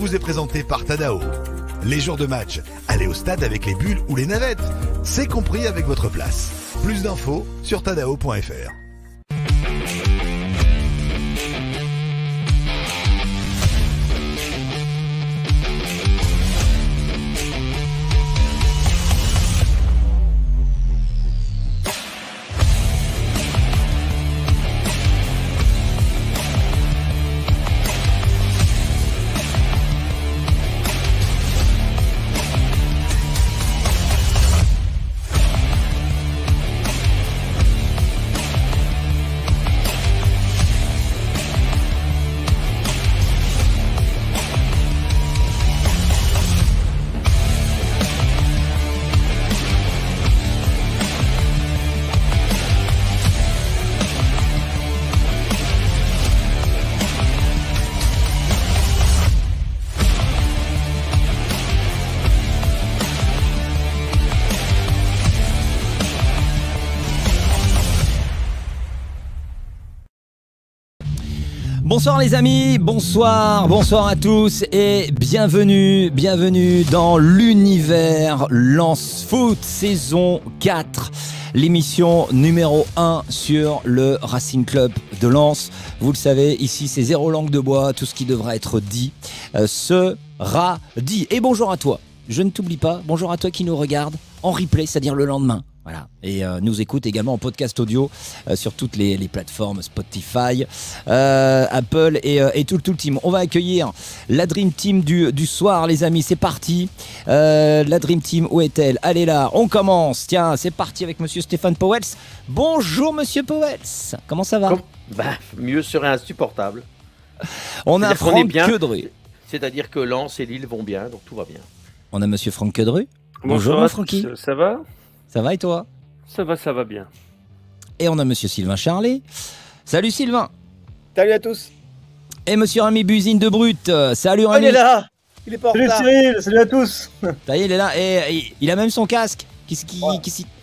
vous est présenté par Tadao. Les jours de match, allez au stade avec les bulles ou les navettes. C'est compris avec votre place. Plus d'infos sur tadao.fr. Bonsoir les amis, bonsoir, bonsoir à tous et bienvenue, bienvenue dans l'univers Lance Foot saison 4, l'émission numéro 1 sur le Racing Club de Lens. Vous le savez, ici c'est zéro langue de bois, tout ce qui devra être dit euh, sera dit. Et bonjour à toi, je ne t'oublie pas, bonjour à toi qui nous regarde en replay, c'est-à-dire le lendemain. Voilà. Et euh, nous écoute également en podcast audio euh, sur toutes les, plateformes Spotify, euh, Apple et, tout, tout le team. On va accueillir la Dream Team du, du soir, les amis. C'est parti. la Dream Team, où est-elle Allez là, on commence. Tiens, c'est parti avec monsieur Stéphane Powels. Bonjour monsieur Powels. Comment ça va bah, Mieux serait insupportable. on a Franck bien, C'est-à-dire que Lens et Lille vont bien, donc tout va bien. On a monsieur Franck Quedru. Bonjour, Bonjour Francky. Ça va ça va et toi Ça va, ça va bien. Et on a monsieur Sylvain Charlet. Salut Sylvain. Salut à tous. Et monsieur Rami Buzine de Brut. Salut Rami. Oh, il est là Il est pas Salut Cyril, salut à tous. Ça y est, il est là. Et, il a même son casque. Qu'est-ce qui.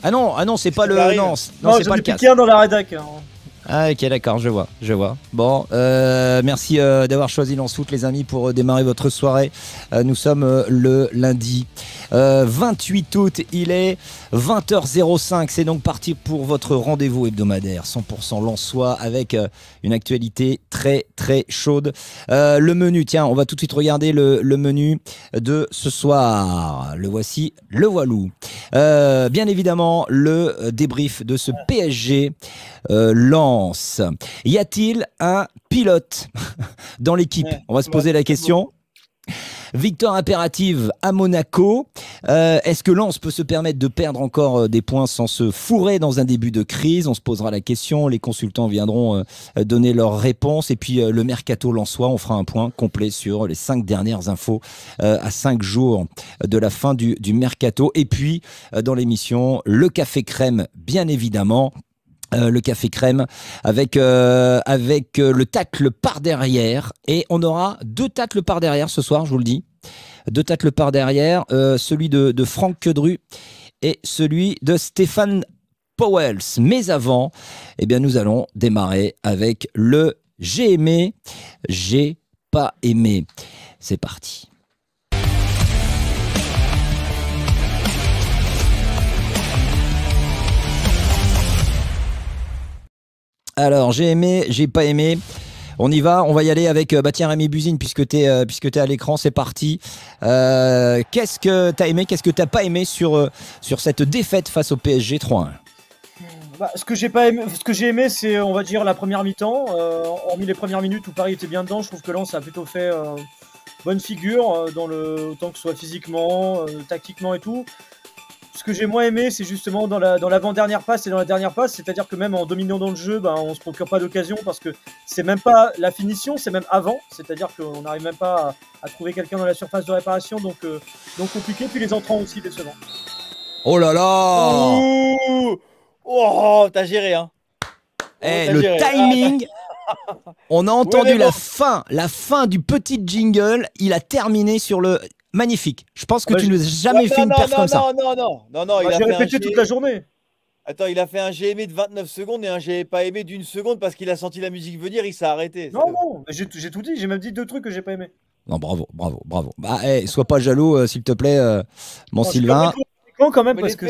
ah non, ah non c'est pas le. Non, non, c'est pas le casque. dans la rédac. Hein. Ah, ok, d'accord, je vois, je vois. Bon, euh, merci euh, d'avoir choisi l'ensoute, les amis, pour euh, démarrer votre soirée. nous sommes le lundi 28 août, il est 20h05. C'est donc parti pour votre rendez-vous hebdomadaire 100% Lensois avec une actualité très, très chaude. le menu, tiens, on va tout de suite regarder le, le menu de ce soir. Le voici, le voilou bien évidemment, le débrief de ce PSG lent y a-t-il un pilote dans l'équipe On va se poser la question. Victoire impérative à Monaco. Euh, est-ce que Lens peut se permettre de perdre encore euh, des points sans se fourrer dans un début de crise On se posera la question. Les consultants viendront euh, donner leurs réponses. Et puis le mercato lensois, on fera un point complet sur les cinq dernières infos à cinq jours de la fin du, du mercato. Et puis dans l'émission, le café crème, bien évidemment. Euh, le café crème avec euh, avec euh, le tacle par derrière et on aura deux tacles par derrière ce soir je vous le dis deux tacles par derrière celui de, de Franck Quedru et celui de Stéphane Powels. mais avant eh bien nous allons démarrer avec le j'ai aimé j'ai pas aimé c'est parti Alors, j'ai aimé, j'ai pas aimé. On y va, on va y aller avec euh, bah Rémi Buzine puisque tu es, es à l'écran, c'est parti. Euh, qu'est-ce que tu as aimé, qu'est-ce que t'as pas aimé sur, euh, sur cette défaite face au PSG 3 bah, ce que j'ai pas aimé, ce que j'ai aimé, c'est on va dire la première mi-temps, hormis les premières minutes où Paris était bien dedans. Je trouve que Lens a plutôt fait bonne figure dans le autant que ce soit physiquement, tactiquement et tout ce que j'ai moins aimé, c'est justement dans l'avant-dernière passe et dans la dernière passe, c'est-à-dire que même en dominant dans le jeu, on ben, on se procure pas d'occasion parce que c'est même pas la finition, c'est même avant, c'est-à-dire qu'on n'arrive même pas à, trouver quelqu'un dans la surface de réparation, donc euh, donc compliqué. Puis les entrants aussi décevants. Oh là là Ouh Oh, t'as géré hein. Eh, oh, le timing. On a entendu la fin, la fin du petit jingle. Il a terminé sur le magnifique. Je pense que ah bah, tu n'as jamais oh, fait une perf comme ça. Non, non, non, non, non. J'ai répété toute e la journée. Attends, il a fait un aimé e de 29 secondes et un j'ai e pas aimé d'une seconde parce qu'il a senti la musique venir, il s'est arrêté. Non, non, j'ai tout dit, j'ai même dit deux trucs que j'ai pas aimé. Non, bravo, bravo, bravo. Bah, hey, sois pas jaloux, euh, s'il te plaît, euh, mon Sylvain. Quand même, parce que.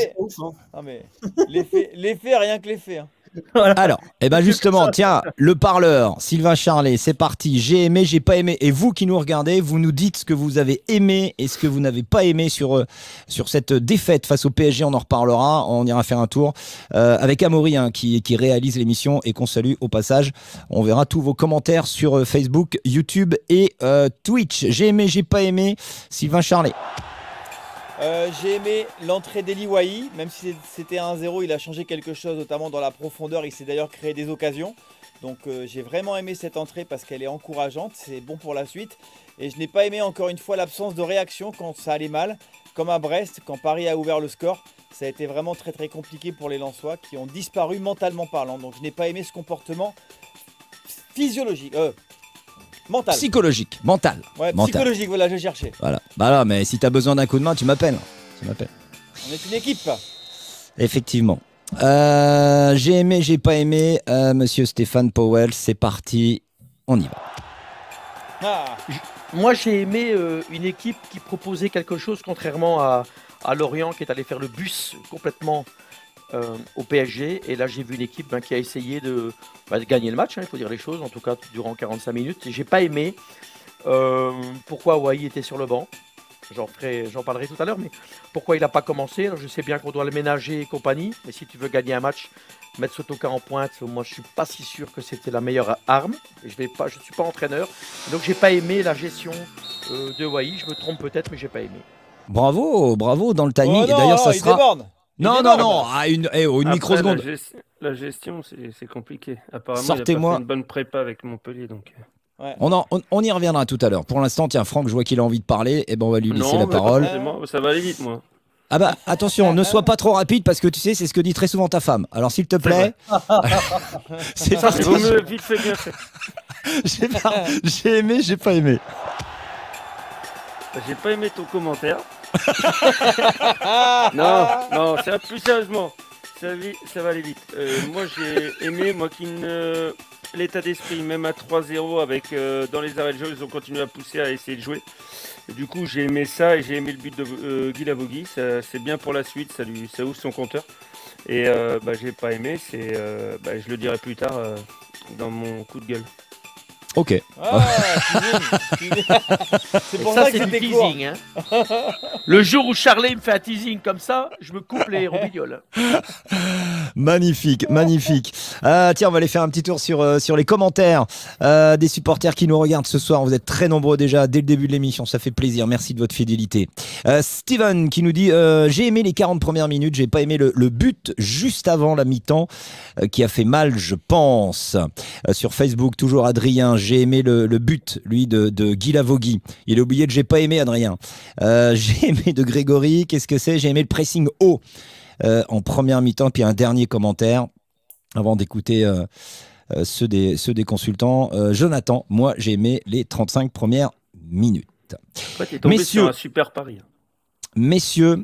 L'effet, hein. rien que l'effet. Hein. Alors, et eh ben justement, tiens, le parleur, Sylvain Charlet, c'est parti. J'ai aimé, j'ai pas aimé. Et vous qui nous regardez, vous nous dites ce que vous avez aimé et ce que vous n'avez pas aimé sur, euh, sur cette défaite face au PSG. On en reparlera. On ira faire un tour euh, avec Amaury hein, qui, réalise l'émission et qu'on salue au passage. On verra tous vos commentaires sur euh, Facebook, YouTube et Twitch. J'ai aimé, j'ai pas aimé. Sylvain Charlet. Euh, j'ai aimé l'entrée Wahi, même si c'était 1-0, il a changé quelque chose, notamment dans la profondeur. Il s'est d'ailleurs créé des occasions. Donc euh, j'ai vraiment aimé cette entrée parce qu'elle est encourageante, c'est bon pour la suite. Et je n'ai pas aimé encore une fois l'absence de réaction quand ça allait mal, comme à Brest, quand Paris a ouvert le score. Ça a été vraiment très très compliqué pour les Lensois qui ont disparu mentalement parlant. Donc je n'ai pas aimé ce comportement physiologique, euh, Mental. Psychologique, mental. Ouais, psychologique, voilà, je cherchais. Voilà. Bah mais si t'as besoin d'un coup de main, tu m'appelles. Tu On est une équipe. Effectivement. Euh, j'ai aimé, j'ai pas aimé. Euh, monsieur Stéphane Powell, c'est parti. On y va. Ah. Moi, j'ai aimé euh, une équipe qui proposait quelque chose, contrairement à, à Lorient, qui est allé faire le bus complètement euh, au PSG. Et là, j'ai vu une équipe ben, qui a essayé de, bah, gagner le match, hein, il faut dire les choses, en tout cas durant 45 minutes. J'ai pas aimé euh, pourquoi Hawaii était sur le banc. J'en, j'en parlerai tout à l'heure, mais pourquoi il a pas commencé Je sais bien qu'on doit le ménager et compagnie, mais si tu veux gagner un match, mettre Sotoka en pointe, moi je suis pas si sûr que c'était la meilleure arme. Je vais pas, je suis pas entraîneur, donc j'ai pas aimé la gestion euh, de Hawaii Je me trompe peut-être, mais j'ai pas aimé. Bravo, bravo dans le timing. Oh et d'ailleurs, ça se sera. Non, non, non, à une, eh, microseconde. La, gestion, c'est compliqué. Apparemment, Sortez-moi. une bonne prépa avec Montpellier. donc. Euh. On, on, y reviendra tout à l'heure. Pour l'instant, tiens, Franck, je vois qu'il a envie de parler. Eh ben, on va lui laisser la parole. ça va aller vite, moi. Ah bah attention, ne sois pas trop rapide parce que tu sais, c'est ce que dit très souvent ta femme. Alors s'il te plaît, c'est parti. j'ai aimé, j'ai pas aimé. J'ai pas aimé ton commentaire non, ah. non, ça, plus sérieusement, ça, ça va aller vite. Euh, moi, j'ai aimé, moi qui ne. L'état d'esprit, même à 3-0, avec euh, dans les arrêts de jeu, ils ont continué à pousser, à essayer de jouer. Du coup, j'ai aimé ça et j'ai aimé le but de euh, Guy C'est bien pour la suite, ça, lui, ouvre son compteur. Et euh, bah, j'ai pas aimé, c'est, bah, je le dirai plus tard dans mon coup de gueule. Ok. Ah, c'est pour ça, teasing. Hein. Le jour où Charlie me fait un teasing comme ça, je me coupe les robignoles. magnifique, magnifique. Ah, tiens, on va aller faire un petit tour sur, euh, sur les commentaires euh, des supporters qui nous regardent ce soir. Vous êtes très nombreux déjà dès le début de l'émission, ça fait plaisir. Merci de votre fidélité. Euh, Steven qui nous dit J'ai aimé les 40 premières minutes, j'ai pas aimé le, le but juste avant la mi-temps qui a fait mal, je pense. sur Facebook, toujours Adrien j'ai aimé le, but, lui, de, Guy Lavogui. Il a oublié que j'ai pas aimé Adrien. Euh, j'ai aimé de Grégory, qu'est-ce que c'est J'ai aimé le pressing haut euh, en première mi-temps. Puis un dernier commentaire avant d'écouter euh, ceux, des, ceux des consultants. Jonathan, moi j'ai aimé les 35 premières minutes. super pari. Hein. Messieurs,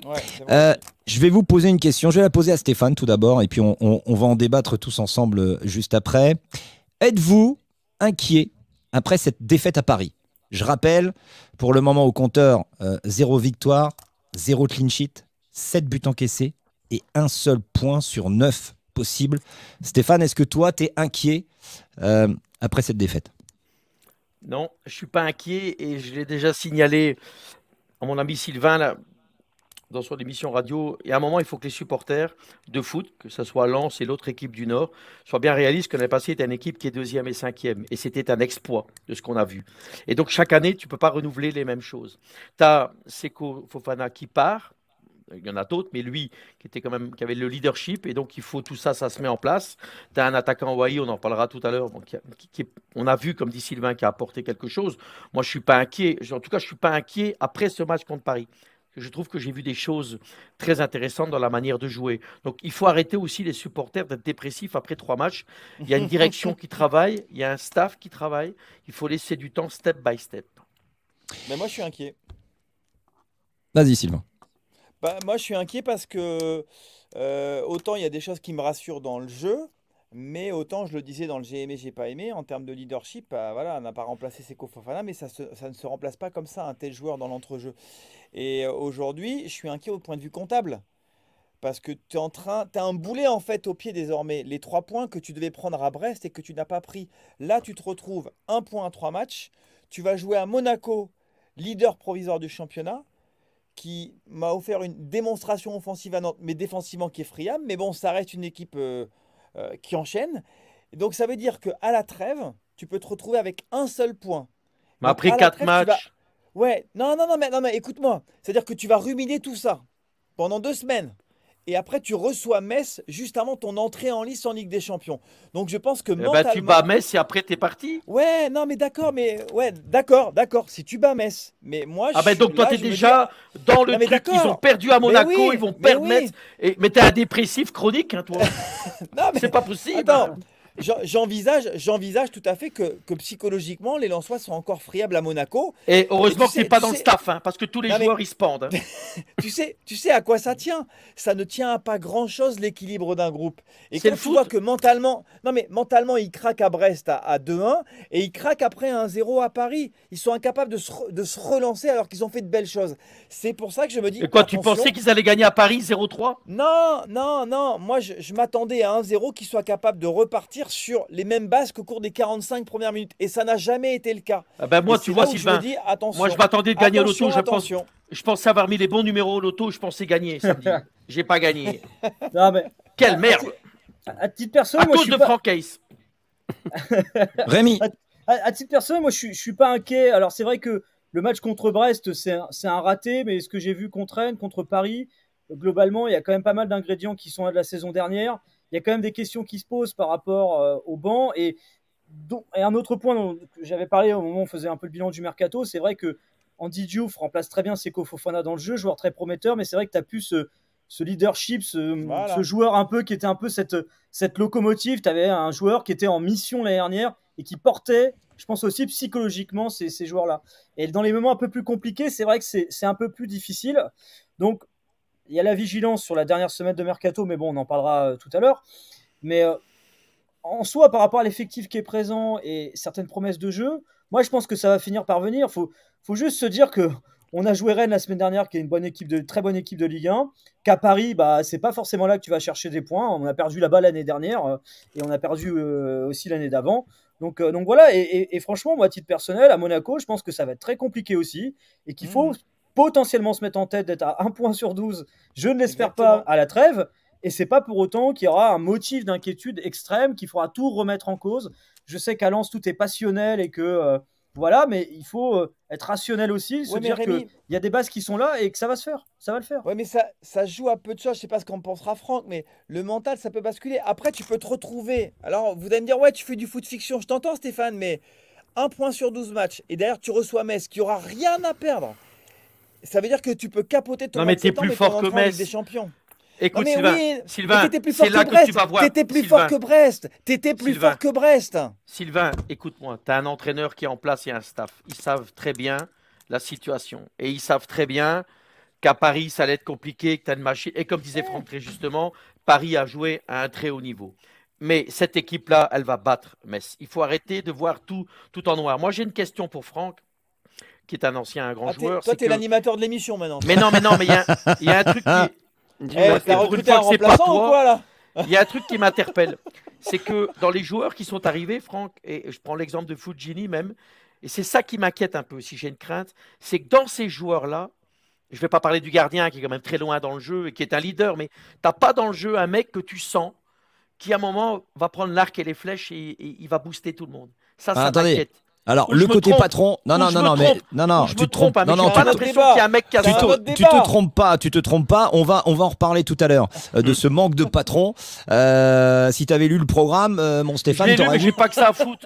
je vais vous poser une question. Je vais la poser à Stéphane tout d'abord, et puis on, on va en débattre tous ensemble juste après. Êtes-vous inquiet après cette défaite à Paris. Je rappelle, pour le moment au compteur, euh, zéro victoire, zéro clean sheet, sept buts encaissés et un seul point sur neuf possible. Stéphane, est-ce que toi, tu es inquiet euh, après cette défaite Non, je ne suis pas inquiet et je l'ai déjà signalé à mon ami Sylvain là, dans son émission radio. Et à un moment, il faut que les supporters de foot, que ce soit Lens et l'autre équipe du Nord, soient bien réalistes que l'année passée, était une équipe qui est deuxième et cinquième. Et c'était un exploit de ce qu'on a vu. Et donc, chaque année, tu ne peux pas renouveler les mêmes choses. Tu as Seko Fofana qui part. Il y en a d'autres, mais lui qui était quand même qui avait le leadership et donc il faut tout ça, ça se met en place. Tu as un attaquant Hawaii, on en parlera tout à l'heure. on a vu, comme dit Sylvain, qui a apporté quelque chose. Moi, je ne suis pas inquiet. En tout cas, je ne suis pas inquiet après ce match contre Paris je trouve que j'ai vu des choses très intéressantes dans la manière de jouer. Donc il faut arrêter aussi les supporters d'être dépressifs après trois matchs. Il y a une direction qui travaille, il y a un staff qui travaille. Il faut laisser du temps step by step. Mais moi je suis inquiet. Vas-y Sylvain. Bah, moi je suis inquiet parce que euh, autant il y a des choses qui me rassurent dans le jeu, mais autant, je le disais dans le j'ai aimé, j'ai pas aimé, en termes de leadership, bah, voilà, on n'a pas remplacé Seko Fofana, mais ça, ne se remplace pas comme ça, un tel joueur dans l'entrejeu. Et euh, aujourd'hui, je suis inquiet au point de vue comptable. Parce que tu en train, tu as un boulet en fait au pied désormais. Les trois points que tu devais prendre à Brest et que tu n'as pas pris. Là, tu te retrouves un point à trois matchs. Tu vas jouer à Monaco, leader provisoire du championnat qui m'a offert une démonstration offensive à Nantes, mais défensivement qui est friable. Mais bon, ça reste une équipe euh, euh, qui enchaînent. Donc ça veut dire qu'à la trêve, tu peux te retrouver avec un seul point. m'a pris 4 matchs. Ouais, non, non, non, mais, non, mais écoute-moi. C'est-à-dire que tu vas ruminer tout ça pendant deux semaines et après tu reçois Metz juste avant ton entrée en lice en Ligue des Champions. Donc je pense que eh ben, tu bats Metz et après t'es parti. Ouais, non mais d'accord, mais ouais, d'accord, d'accord. Si tu bats Metz, mais moi ah je ah ben donc toi t'es déjà dans le truc. Ils ont perdu à Monaco, ils vont perdre Mais t'es un dépressif chronique, hein, toi. non mais c'est pas possible j'envisage, j'envisage tout à fait que, que, psychologiquement, les Lensois sont encore friables à Monaco. Et heureusement que pas dans le staff, hein, parce que tous les joueurs ils pendent. Hein. tu sais, tu sais à quoi ça tient Ça ne tient à pas grand chose l'équilibre d'un groupe. Et quand le tu vois que mentalement, non mais mentalement ils craquent à Brest à, 2-1 et ils craquent après 1 0 à Paris. Ils sont incapables de se, de se relancer alors qu'ils ont fait de belles choses. C'est pour ça que je me dis. Et quoi, tu pensais qu'ils allaient gagner à Paris 0-3 Non, non, non. Moi, je, m'attendais à 1 0 qu'ils soient capables de repartir sur les mêmes bases qu'au cours des 45 premières minutes. Et ça n'a jamais été le cas. Ah ben, moi, tu vois, si je attention, moi je m'attendais de gagner à l'auto. Je, je pensais avoir mis les bons numéros au loto. Je pensais gagner J'ai pas gagné. Quelle merde À, titre perso, cause je suis de Rémi. À, titre moi je suis, pas inquiet. Alors c'est vrai que le match contre Brest, c'est un, un, raté, mais ce que j'ai vu contre Rennes, contre Paris, globalement, il y a quand même pas mal d'ingrédients qui sont là de la saison dernière il y a quand même des questions qui se posent par rapport euh, au banc. Et, et un autre point dont j'avais parlé au moment où on faisait un peu le bilan du mercato, c'est vrai que Andy Diouf remplace très bien Seko Fofana dans le jeu, joueur très prometteur, mais c'est vrai que tu as pu ce, leadership, ce, joueur un peu qui était un peu cette, cette locomotive. Tu avais un joueur qui était en mission l'année dernière et qui portait, je pense aussi psychologiquement, ces, ces joueurs-là. Et dans les moments un peu plus compliqués, c'est vrai que c'est un peu plus difficile. Donc il y a la vigilance sur la dernière semaine de mercato, mais bon, on en parlera euh, tout à l'heure. Mais euh, en soi, par rapport à l'effectif qui est présent et certaines promesses de jeu, moi je pense que ça va finir par venir. Faut, faut juste se dire que on a joué Rennes la semaine dernière, qui est une bonne équipe de très bonne équipe de Ligue 1. Qu'à Paris, bah c'est pas forcément là que tu vas chercher des points. On a perdu là-bas l'année dernière euh, et on a perdu aussi l'année d'avant. Donc, voilà. Et, franchement, moi, à titre personnel, à Monaco, je pense que ça va être très compliqué aussi et qu'il mmh. faut potentiellement se mettre en tête d'être à 1 point sur 12, je ne l'espère pas, à la trêve. Et c'est pas pour autant qu'il y aura un motif d'inquiétude extrême qu'il faudra tout remettre en cause. Je sais qu'à Lens, tout est passionnel et que. Euh, voilà, mais il faut euh, être rationnel aussi, se dire dire il y a des bases qui sont là et que ça va se faire. Ça va le faire. Oui, mais ça, ça joue à peu de choses. Je sais pas ce qu'en pensera Franck, mais le mental, ça peut basculer. Après, tu peux te retrouver. Alors, vous allez me dire, ouais, tu fais du foot fiction. Je t'entends, Stéphane, mais un point sur 12 matchs. Et d'ailleurs, tu reçois Metz qui aura rien à perdre. Ça veut dire que tu peux capoter ton Non, mais t'es plus fort que des champions. Écoute, Sylvain, c'est là que plus fort que, Brest. T'étais plus fort que Brest. T'étais plus fort que Brest. Sylvain, écoute-moi. T'as un entraîneur qui est en place et un staff. Ils savent très bien la situation. Et ils savent très bien qu'à Paris, ça allait être compliqué, que tu une machine. Et comme disait Franck très justement, Paris a joué à un très haut niveau. Mais cette équipe-là, elle va battre Metz. Il faut arrêter de voir tout, tout en noir. Moi, j'ai une question pour Franck qui est un ancien un grand ah, joueur. Toi, t'es es l'animateur de l'émission maintenant. Mais non, mais non, mais il y, a un truc qui. Il y a un truc qui m'interpelle. c'est que dans les joueurs qui sont arrivés, Franck, et je prends l'exemple de Fujini même, et c'est ça qui m'inquiète un peu, si j'ai une crainte, c'est que dans ces joueurs-là, je ne vais pas parler du gardien qui est quand même très loin dans le jeu et qui est un leader, mais tu n'as pas dans le jeu un mec que tu sens qui à un moment va prendre l'arc et les flèches et, il va booster tout le monde. Ça, ça ah, m'inquiète. Alors, le côté patron. Non, non, non, non, mais. Non, non, tu te ah, trompes. Non, tu te trompes pas. Tu te trompes pas. On va, on va en reparler tout à l'heure euh, de hmm. ce manque de patron. Euh, si t'avais lu le programme, euh, mon Stéphane, t'aurais. J'ai pas que ça à foutre.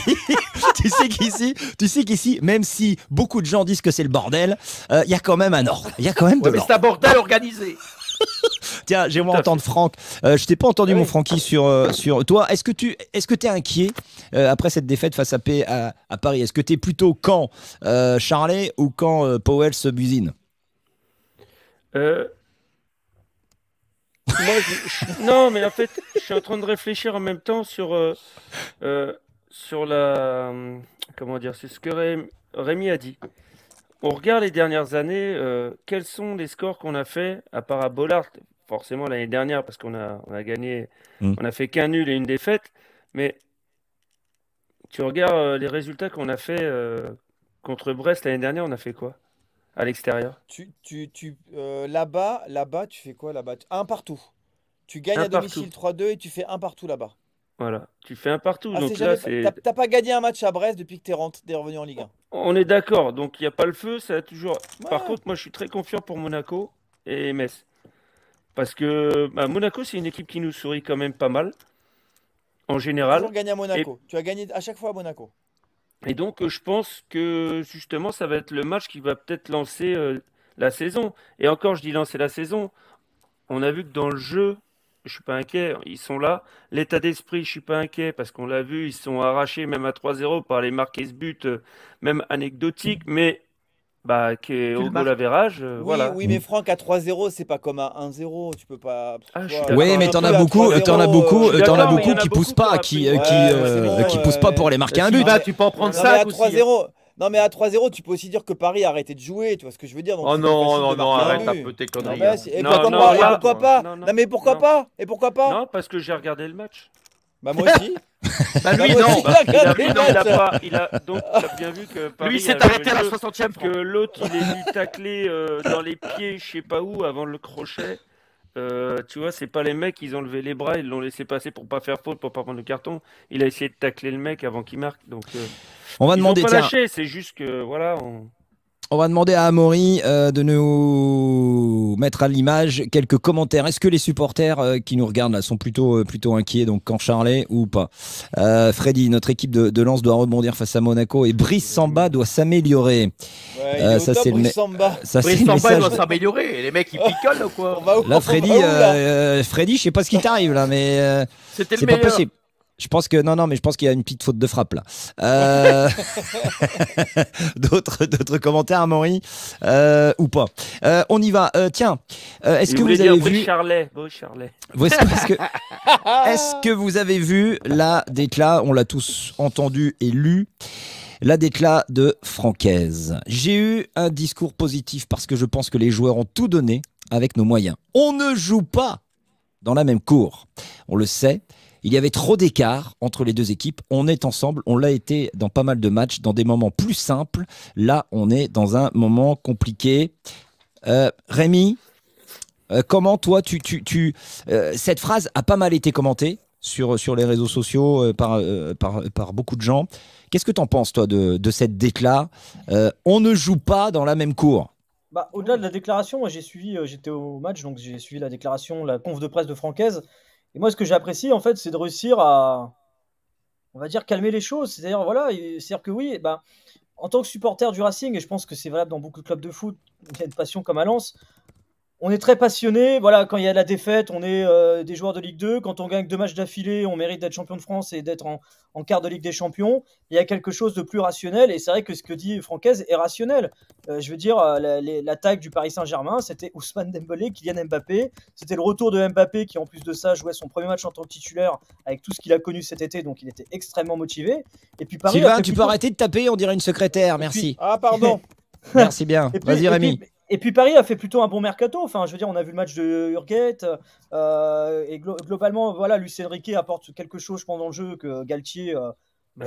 tu sais qu'ici, tu sais qu'ici, même si beaucoup de gens disent que c'est le bordel, euh, il y a quand même un ordre. Il y a quand même de l'ordre. C'est un bordel organisé. Tiens, j'aimerais entendre Franck. Euh, je t'ai pas entendu, mon Francky, sur, euh, sur toi. Est-ce que tu est-ce que es inquiet euh, après cette défaite face à, à, Paris Est-ce que tu es plutôt quand euh, Charlet ou quand Powell se busine Non, mais en fait, je suis en train de réfléchir en même temps sur, sur la. Comment dire C'est ce que Rémi a dit on regarde les dernières années, quels sont les scores qu'on a fait, à part à Bollard, forcément l'année dernière parce qu'on a, on a gagné, mm. on a fait qu'un nul et une défaite. Mais tu regardes euh, les résultats qu'on a fait euh, contre Brest l'année dernière, on a fait quoi à l'extérieur Tu, tu, tu euh, là-bas, là-bas, tu fais quoi là-bas Un partout. Tu gagnes à domicile 3-2 et tu fais un partout là-bas. Voilà, tu fais un partout. Ah, t'as pas gagné un match à Brest depuis que t'es rentré... es revenu en Ligue 1. On est d'accord, donc il n'y a pas le feu, ça a toujours. Par contre, moi, je suis très confiant pour Monaco et Metz. Parce que bah, Monaco, c'est une équipe qui nous sourit quand même pas mal, en général. as gagné à Monaco. Tu as gagné à chaque fois à Monaco. Et donc, euh, je pense que justement, ça va être le match qui va peut-être lancer euh, la saison. Et encore, je dis lancer la saison. On a vu que dans le jeu, je ne suis pas inquiet, ils sont là. L'état d'esprit, je ne suis pas inquiet parce qu'on l'a vu, ils sont arrachés même à 3-0 par les marqués ce but, euh, même anecdotique. Mais bah, qui est au goal euh, oui, oui, mais Franck, à 3-0, c'est pas comme à 1-0. Tu peux pas. oui, ah, mais t'en as beaucoup, euh, t'en as beaucoup, euh, as beaucoup qui poussent pas, qui, qui, poussent pas pour aller marquer un bah, but. Bah, tu peux en prendre ça. à 3 Non mais à 3-0, hein. tu peux aussi dire que Paris a arrêté de jouer, tu vois ce que je veux dire Oh non, oh non, non, arrête un peu tes ah conneries. Bah, hein. Non, pourquoi pas Non mais pourquoi pas Et pourquoi pas Non, parce que j'ai regardé le match. Bah moi aussi. Bah, bah lui, non. Bah, il a, bien vu que. lui, s'est arrêté à la 60ème. Que l'autre, il est venu tacler euh, dans les pieds, je sais pas où, avant le crochet. Euh, tu vois, c'est pas les mecs, ils ont levé les bras, ils l'ont laissé passer pour pas faire faute, pour pas prendre le carton. Il a essayé de tacler le mec avant qu'il marque. Donc, euh, on va demander. Pas c'est juste que voilà. On... On va demander à Amaury euh, de nous mettre à l'image quelques commentaires. Est-ce que les supporters euh, qui nous regardent là, sont plutôt, euh, plutôt inquiets, donc quand Charlet ou pas Freddy, notre équipe de, lance doit rebondir face à Monaco et Brice Samba doit s'améliorer. ça, c'est le Brice Samba, Brice doit s'améliorer. Les mecs, ils picolent ou quoi Là, Freddy, Freddy je sais pas ce qui t'arrive là, mais c'est pas possible. Je pense que non, non, mais je pense qu'il y a une petite faute de frappe là. Euh, d'autres, d'autres commentaires, Maury euh, ou pas euh, On y va. tiens, est-ce que vous avez vu Charlet, beau Est-ce que... est que... vous avez vu la décla On l'a tous entendu et lu. La déclat de Francaise. J'ai eu un discours positif parce que je pense que les joueurs ont tout donné avec nos moyens. On ne joue pas dans la même cour. On le sait, il y avait trop d'écart entre les deux équipes. On est ensemble, on l'a été dans pas mal de matchs, dans des moments plus simples. Là, on est dans un moment compliqué. Euh, Rémi, euh, comment toi, tu, tu, euh, cette phrase a pas mal été commentée sur, sur les réseaux sociaux par, par, beaucoup de gens. Qu'est-ce que tu en penses, toi, de, cette déclaration On ne joue pas dans la même cour. Bah, au-delà de la déclaration, j'ai suivi, j'étais au match, donc j'ai suivi la déclaration, la conf de presse de Francaise. Et moi, ce que j'apprécie, en fait, c'est de réussir à, on va dire, calmer les choses. C'est-à-dire, voilà, cest que oui, ben, en tant que supporter du Racing, et je pense que c'est valable dans beaucoup de clubs de foot, il y a une passion comme à Lens, on est très passionné. Voilà, quand il y a la défaite, on est euh, des joueurs de Ligue 2. Quand on gagne deux matchs d'affilée, on mérite d'être champion de France et d'être en, quart de Ligue des Champions. Il y a quelque chose de plus rationnel. Et c'est vrai que ce que dit Francaise est rationnel. Euh, je veux dire, euh, l'attaque du Paris Saint-Germain, c'était Ousmane Dembélé, Kylian Mbappé. C'était le retour de Mbappé qui, en plus de ça, jouait son premier match en tant que titulaire avec tout ce qu'il a connu cet été. Donc, il était extrêmement motivé. Et puis Paris. tu peux arrêter de taper. On dirait une secrétaire. Merci. Ah, pardon. Merci bien. Vas-y, Rémi. Et puis Paris a fait plutôt un bon mercato. Enfin, je veux dire, on a vu le match de Hurget. Euh, et globalement, voilà, Lucien apporte quelque chose pendant le jeu que Galtier. et euh, bah,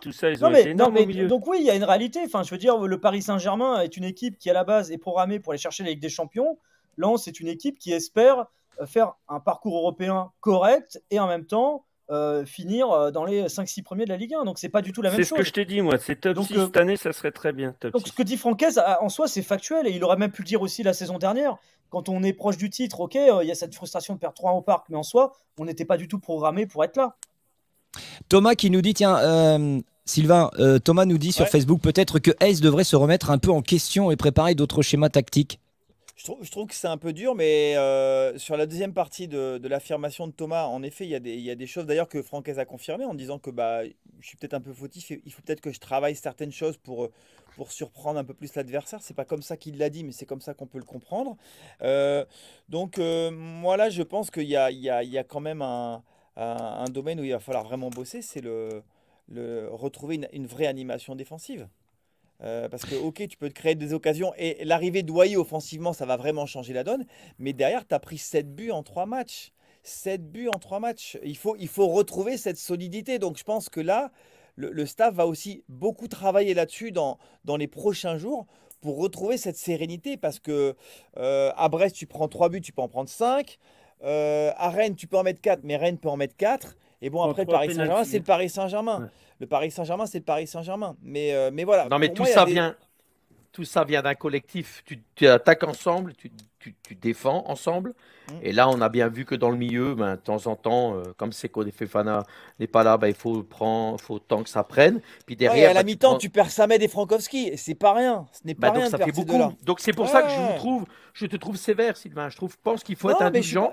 tout ça, ils ont Donc oui, il y a une réalité. Enfin, je veux dire, le Paris Saint-Germain est une équipe qui à la base est programmée pour aller chercher la Ligue des Champions. Lens est une équipe qui espère faire un parcours européen correct et en même temps euh, finir euh, dans les 5-6 premiers de la Ligue 1. Donc c'est pas du tout la même chose. C'est ce que je t'ai dit moi, c'est top donc, 6 euh, cette année, ça serait très bien. donc ce que dit Francaise en soi c'est factuel et il aurait même pu le dire aussi la saison dernière. Quand on est proche du titre, ok, il y a cette frustration de perdre 3 au parc, mais en soi, on n'était pas du tout programmé pour être là. Thomas qui nous dit tiens, Sylvain, Thomas nous dit sur Facebook peut-être que S devrait se remettre un peu en question et préparer d'autres schémas tactiques. Je trouve, que c'est un peu dur, mais euh, sur la deuxième partie de, l'affirmation de Thomas, en effet, il y a des, choses d'ailleurs que Francaise a confirmé en disant que bah, je suis peut-être un peu fautif, il faut peut-être que je travaille certaines choses pour, pour surprendre un peu plus l'adversaire. C'est pas comme ça qu'il l'a dit, mais c'est comme ça qu'on peut le comprendre. Euh, donc, euh, moi là, je pense qu'il y a, quand même un, domaine où il va falloir vraiment bosser c'est le, retrouver une vraie animation défensive. Euh, parce que, ok, tu peux te créer des occasions. Et l'arrivée d'Ouailly offensivement, ça va vraiment changer la donne. Mais derrière, tu as pris 7 buts en 3 matchs. 7 buts en 3 matchs. Il faut, il faut retrouver cette solidité. Donc, je pense que là, le, staff va aussi beaucoup travailler là-dessus dans, dans les prochains jours pour retrouver cette sérénité. Parce que euh, à Brest, tu prends 3 buts, tu peux en prendre 5. Euh, à Rennes, tu peux en mettre 4, mais Rennes peut en mettre 4. Et bon, après, Paris Saint-Germain, c'est le Paris Saint-Germain. Le Paris Saint-Germain, c'est le Paris Saint-Germain. Mais, euh, mais voilà. Non, mais tout, ça vient, tout ça vient d'un collectif. Tu, attaques ensemble, tu, défends ensemble. Mm. Et là, on a bien vu que dans le milieu, ben, de temps en temps, euh, comme Seko des Fefana n'est pas là, ben, il faut prendre, faut tant que ça prenne. Puis derrière, et à la ben, mi-temps, tu perds Samed et Frankowski. C'est pas rien. Ce n'est ben, pas rien. Donc, ça fait beaucoup. donc c'est pour ça que je, trouve, je te trouve sévère, Sylvain. Je trouve, pense qu'il faut être indulgent.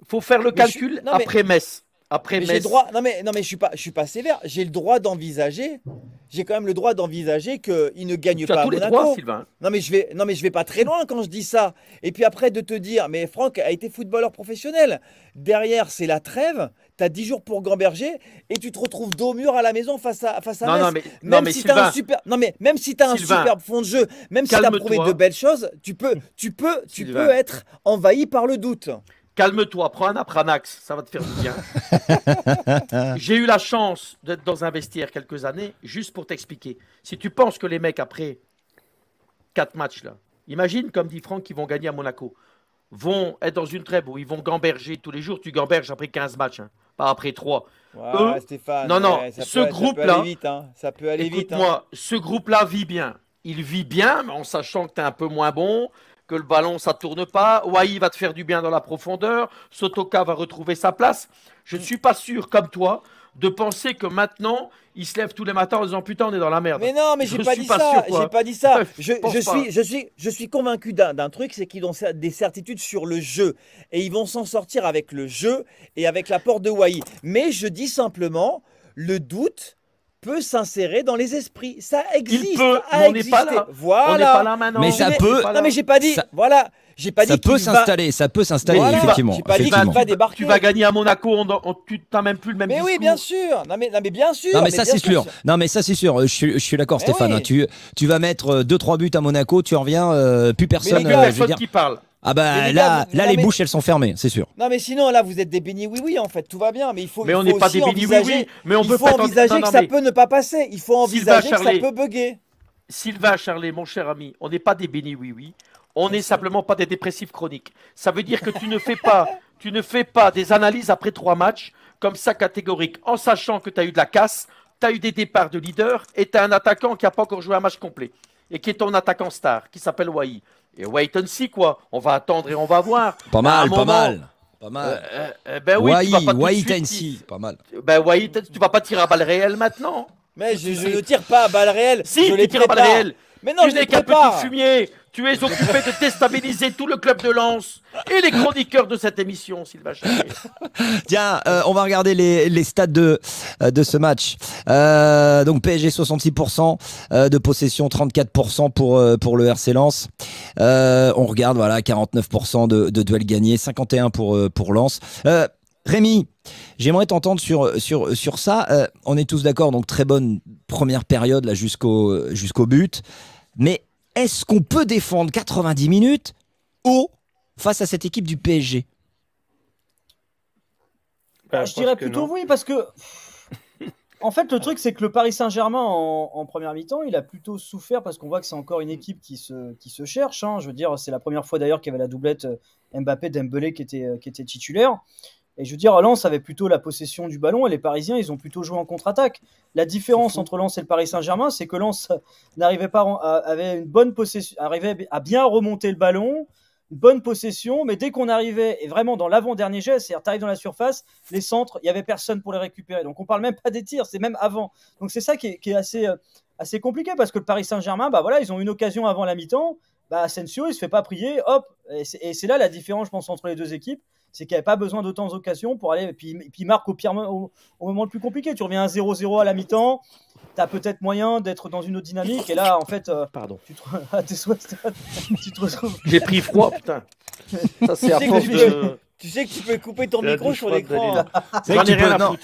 Il faut faire le calcul après Messe. Metz. Après, mais Non mais non mais je suis pas je suis pas sévère. J'ai le droit d'envisager. J'ai quand même le droit d'envisager que il ne gagne pas. à Monaco. Non mais je vais non mais je vais pas très loin quand je dis ça. Et puis après de te dire mais Franck a été footballeur professionnel. Derrière c'est la trêve. T'as 10 jours pour Gamberger et tu te retrouves dos mur à la maison face à face à Non, mais, même si Sylvain, as un super non mais même si t'as un superbe fond de jeu, même si as prouvé de belles choses, tu peux tu peux tu peux être envahi par le doute calme-toi, prends un apranax, ça va te faire du bien. J'ai eu la chance d'être dans un vestiaire quelques années, juste pour t'expliquer. Si tu penses que les mecs, après quatre matchs, là, imagine, comme dit Franck, qu'ils vont gagner à Monaco, vont être dans une trêve où ils vont gamberger tous les jours. Tu gamberges après 15 matchs, hein, pas après 3. Stéphane, non, non, ce groupe-là, hein, ça peut aller vite. Hein. écoute moi ce groupe-là vit bien. Il vit bien, en sachant que tu es un peu moins bon, que le ballon ça tourne pas. waï va te faire du bien dans la profondeur. Sotoka va retrouver sa place. Je ne suis pas sûr, comme toi, de penser que maintenant il se lève tous les matins en disant putain on est dans la merde. Mais non, mais j'ai pas, pas ça. pas dit ça. Je, suis, je suis, je suis convaincu d'un truc, c'est qu'ils ont des certitudes sur le jeu et ils vont s'en sortir avec le jeu et avec la porte de waï Mais je dis simplement, le doute peut s'insérer dans les esprits. Ça existe. Il peut, on n'est pas là. Voilà. On n'est pas là maintenant. Mais ça peut. Non, mais j'ai pas dit. voilà. J'ai pas ça dit peut s'installer, va... ça peut s'installer effectivement. J'ai pas dit qu'il va débarquer. Tu vas gagner à Monaco, tu n'as même plus le même. Mais oui, bien sûr. Non mais, non mais, bien sûr. Non mais, ça c'est sûr. Non mais ça c'est sûr. Euh, je suis, d'accord, eh Stéphane. Hein. Tu, tu vas mettre euh, deux, trois buts à Monaco, tu en reviens, euh, plus personne. Mais les gars, a qui parle. Ah bah là, là, les bouches elles sont fermées, c'est sûr. Non mais sinon là vous êtes des bénis oui oui en fait, tout va bien, mais il faut. Mais on n'est pas des bénis oui oui, mais on peut envisager que ça peut ne pas passer. Il faut envisager que ça peut bugger. Sylvain Charlet, mon cher ami, on n'est pas des bénis oui oui, on n'est simplement pas des dépressifs chroniques. Ça veut dire que tu ne fais pas, tu ne fais pas des analyses après trois matchs comme ça catégorique, en sachant que tu as eu de la casse, tu as eu des départs de leader et tu as un attaquant qui n'a pas encore joué un match complet et qui est ton attaquant star, qui s'appelle Wai et wait and see, quoi. On va attendre et on va voir. Pas mal, pas mal. Pas mal. ben oui, tu vas pas see. Pas mal. Ben oui, tu vas pas tirer à balle réelle maintenant. Mais je, ne tire pas à balle réelle. Si, je les tire à balle réelle. Mais non, tu je n'ai qu'un petit fumier. Tu es occupé de déstabiliser tout le club de Lens et les chroniqueurs de cette émission, Sylvain Tiens, euh, on va regarder les, les stats de, euh, de ce match. Euh, donc PSG 66% de possession, 34% pour, pour le RC Lens. on regarde, voilà, 49% de, de duels gagnés, 51% pour, pour Lens. Rémi, j'aimerais t'entendre sur, sur, sur ça. on est tous d'accord, donc très bonne première période là jusqu'au jusqu'au but. Mais est-ce qu'on peut défendre 90 minutes ou face à cette équipe du PSG bah, Je dirais plutôt oui, parce que. En fait, le truc, c'est que le Paris Saint-Germain, en, première mi-temps, il a plutôt souffert parce qu'on voit que c'est encore une équipe qui se, qui se cherche. Hein. Je veux dire, c'est la première fois d'ailleurs qu'il y avait la doublette euh, Mbappé-Dembélé qui euh, qui était titulaire. Et je veux dire, Lens avait plutôt la possession du ballon et les Parisiens, ils ont plutôt joué en contre-attaque. La différence entre Lens et le Paris Saint-Germain, c'est que Lens n'arrivait pas à, une bonne possession, arrivait à bien remonter le ballon, une bonne possession, mais dès qu'on arrivait, et vraiment dans l'avant-dernier geste, c'est-à-dire dans la surface, les centres, il n'y avait personne pour les récupérer. Donc on ne parle même pas des tirs, c'est même avant. Donc c'est ça qui est, assez, euh, assez compliqué parce que le Paris Saint-Germain, bah voilà, ils ont une occasion avant la mi-temps, bah Asensio, il se fait pas prier, hop, et c'est là la différence, je pense, entre les deux équipes c'est qu'il n'y avait pas besoin d'autant d'occasions pour aller. Et puis, puis marque au, pire, au, moment le plus compliqué. Tu reviens à 0-0 à la mi-temps, tu as peut-être moyen d'être dans une autre dynamique. Et là, en fait, euh, Pardon. Ah, tu, te, retrouves. J'ai pris froid, putain. Ça, c'est Tu sais que tu peux couper ton micro sur l'écran. C'est tu peux, non.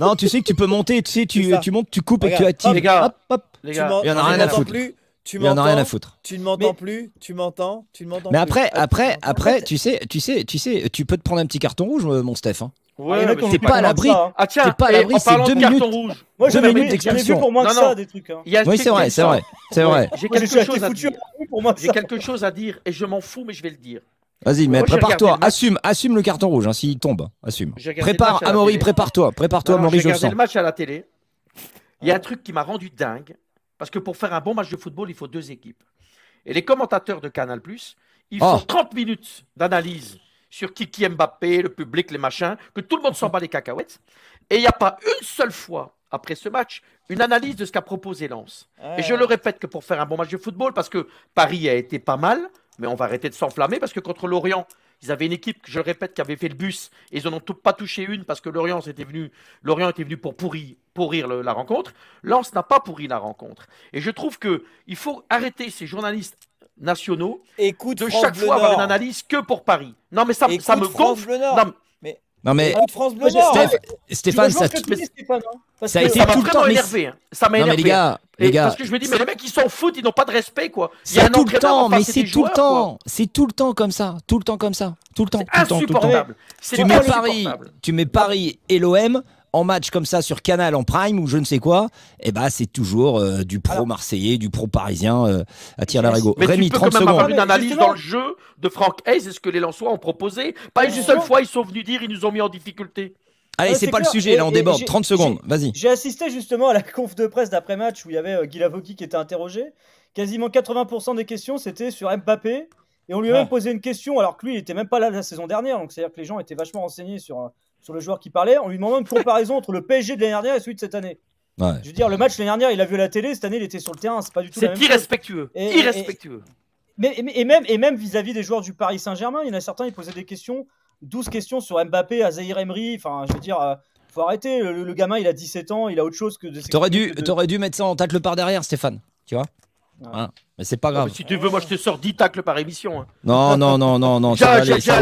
non. tu sais que tu peux monter, tu sais, tu, tu montes, tu coupes et tu actives. hop, hop. Les gars, il n'y en a rien à foutre. Plus. Tu en rien à foutre. Tu ne m'entends plus, tu m'entends, tu ne m'entends Mais après, ah, après, après, tu sais, tu sais, tu sais, tu peux te prendre un petit carton rouge, euh, mon Steph. Hein. Ouais, ah, hein. pas à l'abri. Ah tiens, pas à l'abri, c'est deux minutes. Moi, vu pour moi que ça, des trucs. Hein. Oui, c'est vrai, c'est vrai, J'ai quelque chose à dire. quelque chose à dire et je m'en fous, mais je vais le dire. Vas-y, mais prépare-toi, assume, assume le carton rouge, ainsi hein, s'il tombe, assume. Prépare, Amaury, prépare-toi, prépare-toi, Amaury, je le match à la télé. Il y a un truc qui m'a rendu dingue, parce que pour faire un bon match de football, il faut deux équipes. Et les commentateurs de Canal, ils ah. font 30 minutes d'analyse sur qui Kiki Mbappé, le public, les machins, que tout le monde s'en bat les cacahuètes. Et il n'y a pas une seule fois, après ce match, une analyse de ce qu'a proposé Lens. Et je ah. le répète que pour faire un bon match de football, parce que Paris a été pas mal, mais on va arrêter de s'enflammer, parce que contre l'Orient, ils avaient une équipe, je le répète, qui avait fait le bus. Et ils n'en ont pas touché une parce que l'Orient était venu, l'Orient était venu pour pourrir pourrir la rencontre. Lens n'a pas pourri la rencontre. Et je trouve que il faut arrêter ces journalistes nationaux Écoute, de chaque fois avoir une analyse que pour Paris. Non, mais ça, ça me Non mais France Bleu Stéphane, ça, hein, ça a été tout le temps énervé. Hein. Ça m'a énervé. Mais les hein. gars, les gars, parce que je me dis mais les mecs ils s'en foutent, ils n'ont pas de respect quoi. C'est tout le temps, mais c'est tout le temps, c'est tout le temps comme ça, tout le temps comme ça, tout le temps, tout le temps, tout le temps. Tu mets Paris, tu mets Paris et l'OM en match comme ça sur Canal, en Prime ou je ne sais quoi, eh ben, c'est toujours euh, du pro marseillais, du pro parisien euh, à tirer régo. Rémi, tu peux quand même secondes. avoir une analyse dans le jeu de Franck Hayes et ce que les Lensois ont proposé. Pas une seule fois, ils sont venus dire ils nous ont mis en difficulté. Allez, c'est pas le sujet, là on déborde. 30 secondes, vas-y. J'ai assisté justement à la conf de presse d'après-match où il y avait euh, Guy qui était interrogé. Quasiment 80% des questions c'était sur Mbappé. Et on lui a même ah. posé une question alors que lui il était même pas là la saison dernière. Donc c'est-à-dire que les gens étaient vachement renseignés sur sur le joueur qui parlait, on lui demandait une comparaison entre le PSG de l'année dernière et celui de cette année. Je veux dire, le match l'année dernière, il a vu à la télé, cette année, il était sur le terrain, c'est pas du tout C'est irrespectueux. irrespectueux. Et, et, même et même vis-à-vis des joueurs du Paris Saint-Germain, il y en a certains, ils posaient des questions, 12 questions sur Mbappé, Azaïr Emery, enfin, je veux dire. Euh, faut arrêter, le, gamin il a 17 ans, il a autre chose que de. T'aurais dû, dû mettre ça en tête le par derrière, Stéphane, tu vois Hein. mais c'est pas grave. si tu veux, moi je te sors 10 tacles par émission. Hein. Non, non, non, non, non. ça va aller, ça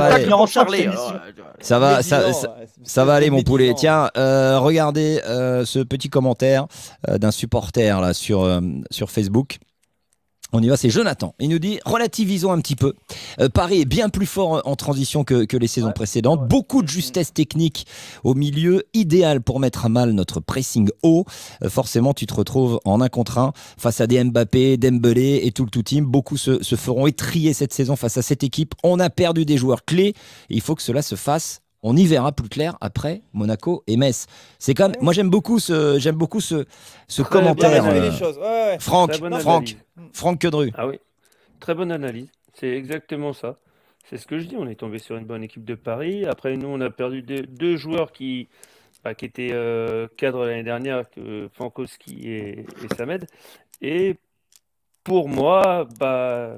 va aller. mon poulet. Tiens, euh, regardez euh, ce petit commentaire euh, d'un supporter là sur, sur Facebook. On y va, c'est Jonathan. Il nous dit relativisons un petit peu. Euh, Paris est bien plus fort en transition que, les saisons précédentes. Beaucoup de justesse technique au milieu, idéal pour mettre à mal notre pressing haut. Euh, forcément, tu te retrouves en un contre un face à des Mbappé, Dembélé et tout le tout team. Beaucoup se, feront étrier cette saison face à cette équipe. On a perdu des joueurs clés. il faut que cela se fasse on y verra plus clair après Monaco et Metz. C'est quand moi j'aime beaucoup ce, j'aime beaucoup ce, ce commentaire. Euh, Franck, Franck, Franck Quedru. Ah oui, très bonne analyse. C'est exactement ça. C'est ce que je dis. On est tombé sur une bonne équipe de Paris. Après nous, on a perdu deux, joueurs qui, bah, qui étaient euh, cadres l'année dernière, euh, et, et Samed. Et pour moi, bah,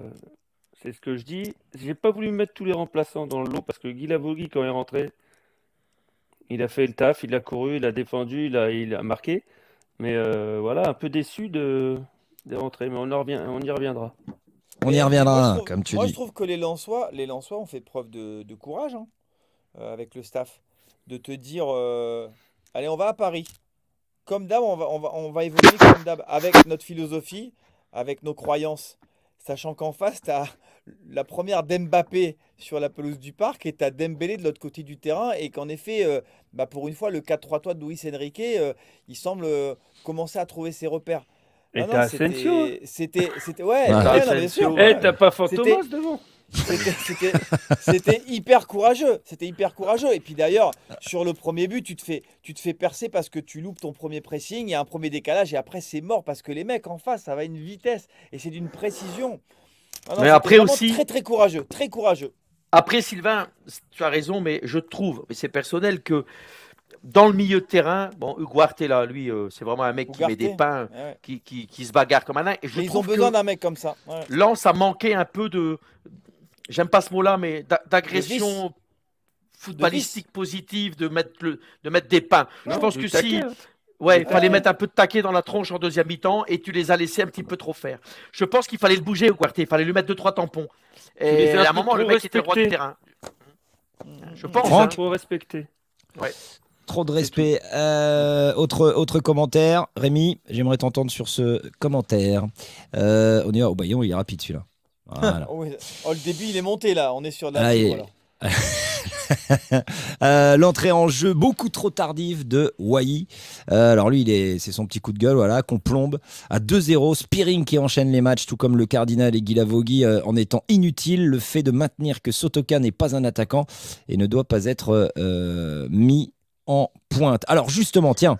c'est ce que je dis. J'ai pas voulu mettre tous les remplaçants dans le lot parce que Guy Lavogui, quand il est rentré, il a fait le taf, il a couru, il a défendu, il a, il a marqué. Mais euh, voilà, un peu déçu de, de rentrer. Mais on, en revient, on y reviendra. On y reviendra, comme tu dis. Moi, je trouve que les Lensois, les Lensois ont fait preuve de, courage hein, euh, avec le staff. De te dire euh, allez, on va à Paris. Comme d'hab, on va, on, va, on va évoluer comme d'hab, avec notre philosophie, avec nos croyances. Sachant qu'en face, tu as la première Dembappé sur la pelouse du parc et à Dembélé de l'autre côté du terrain et qu'en effet, euh, bah, pour une fois, le 4-3-3 de Luis Enrique, euh, il semble euh, commencer à trouver ses repères. Et hein. C'était. Ouais, eh, t'as pas devant c'était hyper courageux. C'était hyper courageux. Et puis d'ailleurs, sur le premier but, tu te, fais, tu te fais percer parce que tu loupes ton premier pressing. Il y a un premier décalage et après, c'est mort parce que les mecs en face, ça va à une vitesse et c'est d'une précision. Ah mais après aussi. Très, très courageux. Très courageux. Après, Sylvain, tu as raison, mais je trouve, mais c'est personnel, que dans le milieu de terrain, bon, Huguarte, là, lui, euh, c'est vraiment un mec qui met des pains, qui, qui, se bagarre comme un nain. Et je ils ont besoin d'un mec comme ça. Ouais. Lance a manqué un peu de. J'aime pas ce mot-là, mais d'agression footballistique positive, de mettre, de mettre des pains. je pense que si. Hein. Ouais, il fallait mettre un peu de taquet dans la tronche en deuxième mi-temps et tu les as laissés un petit peu trop faire. Je pense qu'il fallait le bouger au quartier, il fallait lui mettre deux trois tampons. Et à un moment, le mec était roi du terrain. Je pense. Trop hein. respecté. Trop de respect. Euh, autre, autre commentaire. Rémi, j'aimerais t'entendre sur ce commentaire. Euh, on est au baillon, il est rapide celui-là. oh, le début, il est monté là. On est sur la. Ah, euh, l'entrée en jeu beaucoup trop tardive de Wai. Euh, alors lui, c'est son petit coup de gueule, voilà, qu'on plombe à 2-0. Spearing qui enchaîne les matchs, tout comme le Cardinal et Guilavogui, euh, en étant inutile. Le fait de maintenir que Sotoka n'est pas un attaquant et ne doit pas être mis en pointe. Alors justement, tiens,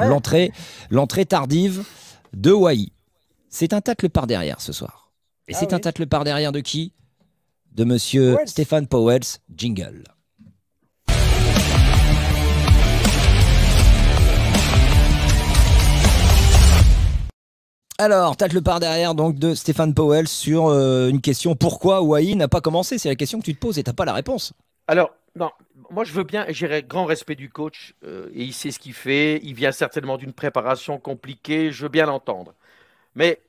l'entrée, l'entrée tardive de Wai. C'est un tacle par derrière ce soir. Et ah c'est un tacle par derrière de qui de monsieur Stéphane Powells, jingle. Alors, as le par derrière donc de Stéphane Powell sur euh, une question pourquoi Hawaii n'a pas commencé C'est la question que tu te poses et t'as pas la réponse. Alors, non, moi je veux bien, j'ai grand respect du coach euh, et il sait ce qu'il fait. Il vient certainement d'une préparation compliquée, je veux bien l'entendre. Mais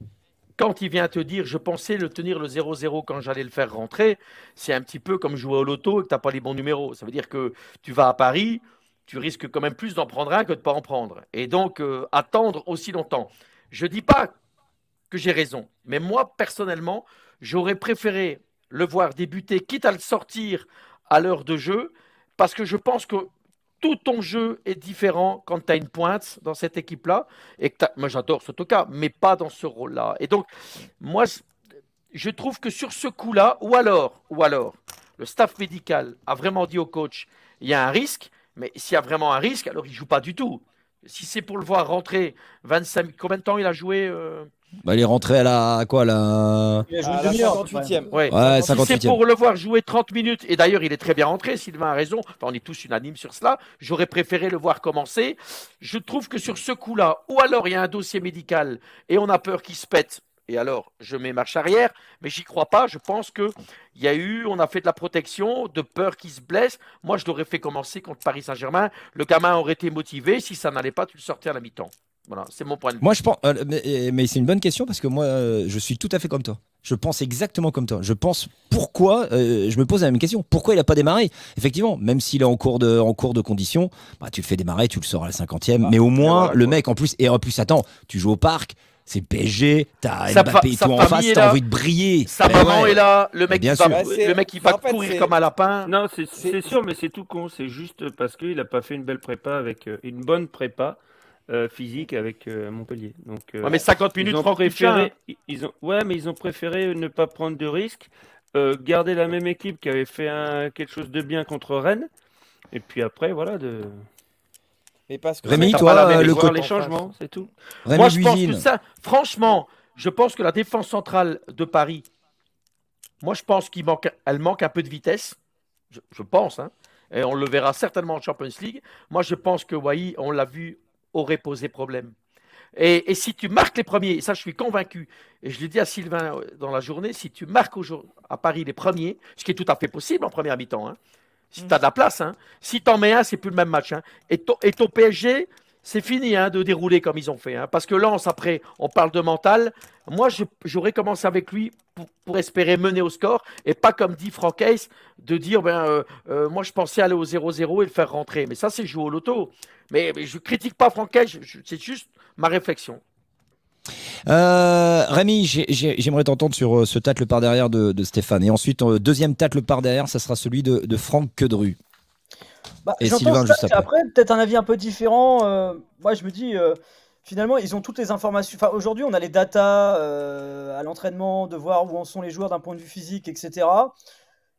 quand il vient te dire je pensais le tenir le 0-0 quand j'allais le faire rentrer, c'est un petit peu comme jouer au loto et que tu n'as pas les bons numéros. Ça veut dire que tu vas à Paris, tu risques quand même plus d'en prendre un que de ne pas en prendre. Et donc, euh, attendre aussi longtemps. Je ne dis pas que j'ai raison, mais moi, personnellement, j'aurais préféré le voir débuter, quitte à le sortir à l'heure de jeu, parce que je pense que tout ton jeu est différent quand tu as une pointe dans cette équipe-là. Et moi, j'adore Sotoka, mais pas dans ce rôle-là. Et donc, moi, je trouve que sur ce coup-là, ou alors, ou alors, le staff médical a vraiment dit au coach, il y a un risque, mais s'il y a vraiment un risque, alors il joue pas du tout. Si c'est pour le voir rentrer 25 combien de temps il a joué euh, bah, il est rentré à la quoi Il e c'est pour le voir jouer 30 minutes, et d'ailleurs il est très bien rentré, Sylvain a raison, enfin, on est tous unanimes sur cela, j'aurais préféré le voir commencer. Je trouve que sur ce coup-là, ou alors il y a un dossier médical et on a peur qu'il se pète, et alors je mets marche arrière, mais j'y crois pas. Je pense que y a eu, on a fait de la protection, de peur qu'il se blesse. Moi, je l'aurais fait commencer contre Paris Saint-Germain. Le gamin aurait été motivé. Si ça n'allait pas, tu le sortais à la mi-temps. Voilà, c'est mon point de vue. Moi, je pense, euh, mais, c'est une bonne question parce que moi, euh, je suis tout à fait comme toi. Je pense exactement comme toi. Je pense pourquoi, euh, je me pose la même question. Pourquoi il n'a pas démarré Effectivement, même s'il est en cours de, en cours de condition, bah, tu le fais démarrer, tu le sors à la 50e. Bah, mais au moins, le mec, en plus, et en plus, attends, tu joues au parc, c'est PSG, t'as Mbappé et tout en face, t'as envie de briller. Sa bah maman est là, le bah, mec, le mec va courir comme un lapin. Non, c'est sûr, mais c'est tout con. C'est juste parce qu'il n'a pas fait une belle prépa avec une bonne prépa euh, physique avec euh, Montpellier. Donc, euh, mais 50 minutes, ils ont hein. ils ont, ouais, mais ils ont préféré ne pas prendre de risques, garder la même équipe qui avait fait quelque chose de bien contre Rennes, et puis après, voilà, de. Mais parce Rémi, toi, le les changements, c'est tout. Moi, je pense que ça, franchement, je pense que la défense centrale de Paris, moi je pense qu'il manque, elle manque un peu de vitesse. Je, pense, hein. Et on le verra certainement en Champions League. Moi je pense que Wai, on l'a vu aurait posé problème. Et, si tu marques les premiers, et ça je suis convaincu, et je l'ai dit à Sylvain euh, dans la journée, si tu marques à Paris les premiers, ce qui est tout à fait possible en première mi-temps, hein, si mm. tu as de la place, hein, si tu en mets un, c'est plus le même match. et, hein, et ton PSG, c'est fini hein, de dérouler comme ils ont fait. Hein. parce que Lens, après, on parle de mental. Moi, j'aurais commencé avec lui pour, espérer mener au score et pas comme dit Franck de dire ben, euh, euh, moi, je pensais aller au 0-0 et le faire rentrer. Mais ça, c'est jouer au loto. Mais, je ne critique pas Franck c'est juste ma réflexion. Euh, Rémi, j'aimerais t'entendre sur ce tacle par derrière de, Stéphane. Et ensuite, deuxième tacle par derrière, ça sera celui de, de Franck Quedru. Bah, et Sylvain après. peut-être un avis un peu différent. Euh, moi, je me dis, euh, finalement, ils ont toutes les informations. aujourd'hui, on a les datas euh, à l'entraînement, de voir où en sont les joueurs d'un point de vue physique, etc.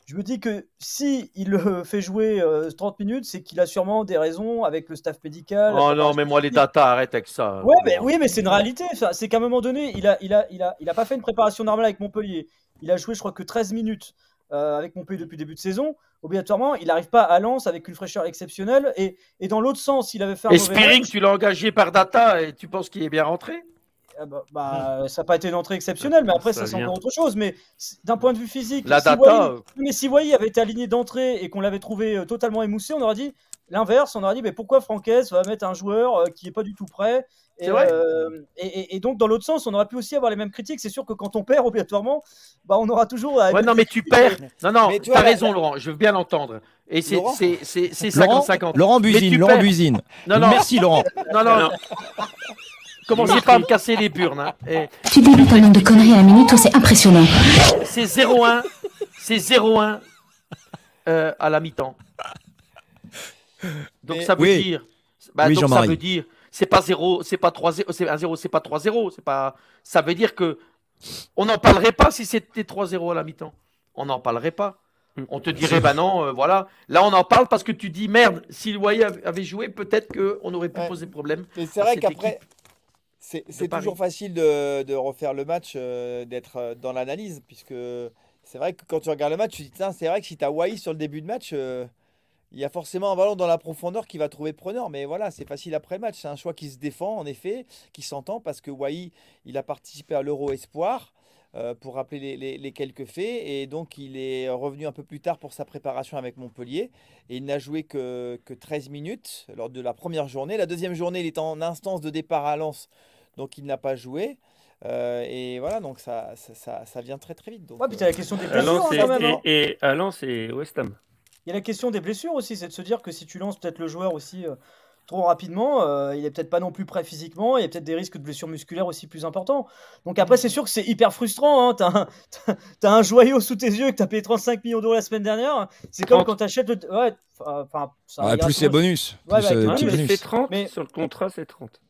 Je me dis que si il le fait jouer 30 minutes, c'est qu'il a sûrement des raisons avec le staff médical. Oh non, mais moi, les datas, arrête avec ça. Ouais, oui, mais c'est une réalité. C'est qu'à un moment donné, il a, il, a, il, a, il a pas fait une préparation normale avec Montpellier. Il a joué, je crois, que 13 minutes. Euh, avec mon pays depuis début de saison, obligatoirement, il n'arrive pas à Lens avec une fraîcheur exceptionnelle. Et, dans l'autre sens, il avait fait un Et Spiring, tu l'as engagé par data et tu penses qu'il est bien rentré eh ben, bah, ça n'a pas été une entrée exceptionnelle, mais après, ça, c'est autre chose. Mais d'un point de vue physique, La data... mais euh. si voyez avait été aligné d'entrée et qu'on l'avait trouvé euh, totalement émoussé, on aurait dit l'inverse, on aurait dit mais pourquoi Franquès va mettre un joueur qui n'est pas du tout prêt et, vrai euh, et, et, donc, dans l'autre sens, on aurait pu aussi avoir les mêmes critiques. C'est sûr que quand on perd, obligatoirement, bah, on aura toujours. Ouais, non, mais tu perds. Non, non, tu as raison, Laurent. Je veux bien l'entendre. Et c'est 50-50. Laurent Buzine, Laurent Buzine. Merci, Laurent. non, non. non. Commencez pas à me casser les burnes. Hein. Tu débutes un nombre de conneries à la minute, c'est impressionnant. C'est 0-1. C'est 0-1 euh, à la mi-temps. Donc, ça veut dire. Bah, oui, donc, ça veut dire c'est pas 0, c'est pas 3 0, c'est 1 0, c'est pas 3 0, c'est pas ça veut dire que on n'en parlerait pas si c'était 3-0 à la mi-temps. On n'en parlerait pas. Mm. On te dirait, bah non, euh, voilà. Là, on en parle parce que tu dis, merde, si Loyer avait joué, peut-être on aurait pu posé poser problème. C'est vrai qu'après, c'est toujours facile de, refaire le match, euh, d'être euh, dans l'analyse, puisque c'est vrai que quand tu regardes le match, tu te dis, c'est vrai que si tu as sur le début de match, il y a forcément un ballon dans la profondeur qui va trouver preneur. Mais voilà, c'est facile après match. C'est un choix qui se défend, en effet, qui s'entend parce que Wai, il a participé à l'Euro Espoir. Euh, pour rappeler les, quelques faits. Et donc, il est revenu un peu plus tard pour sa préparation avec Montpellier. Et il n'a joué que, que 13 minutes lors de la première journée. La deuxième journée, il est en instance de départ à Lens. Donc, il n'a pas joué. Euh, et voilà, donc ça ça, ça, vient très très vite. Donc, puis la question des blessures. Euh, hein, et, hein. et, à Lens et West Ham. Il y a la question des blessures aussi, c'est de se dire que si tu lances peut-être le joueur aussi euh, trop rapidement, euh, il est peut-être pas non plus prêt physiquement, il y a peut-être des risques de blessures musculaires aussi plus importants. Donc après, mm. c'est sûr que c'est hyper frustrant. Hein. T'as un, as, un joyau sous tes yeux que t'as payé 35 millions d'euros la semaine dernière. C'est comme quand tu le. Ouais, enfin, ça ouais, plus c'est bonus. Ouais, bah, C'est 30, mais... sur le contrat, c'est 30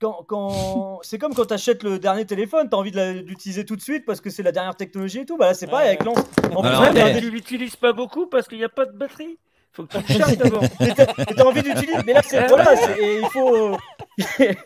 quand, quand... c'est comme quand t'achètes le dernier téléphone, t'as envie de l'utiliser tout de suite parce que c'est la dernière technologie et tout. Bah là, c'est pareil avec mais... tu l'utilises pas beaucoup parce qu'il n'y a pas de batterie. Faut que tu le charges d'abord. t'as envie d'utiliser, mais là, c'est voilà, et euh,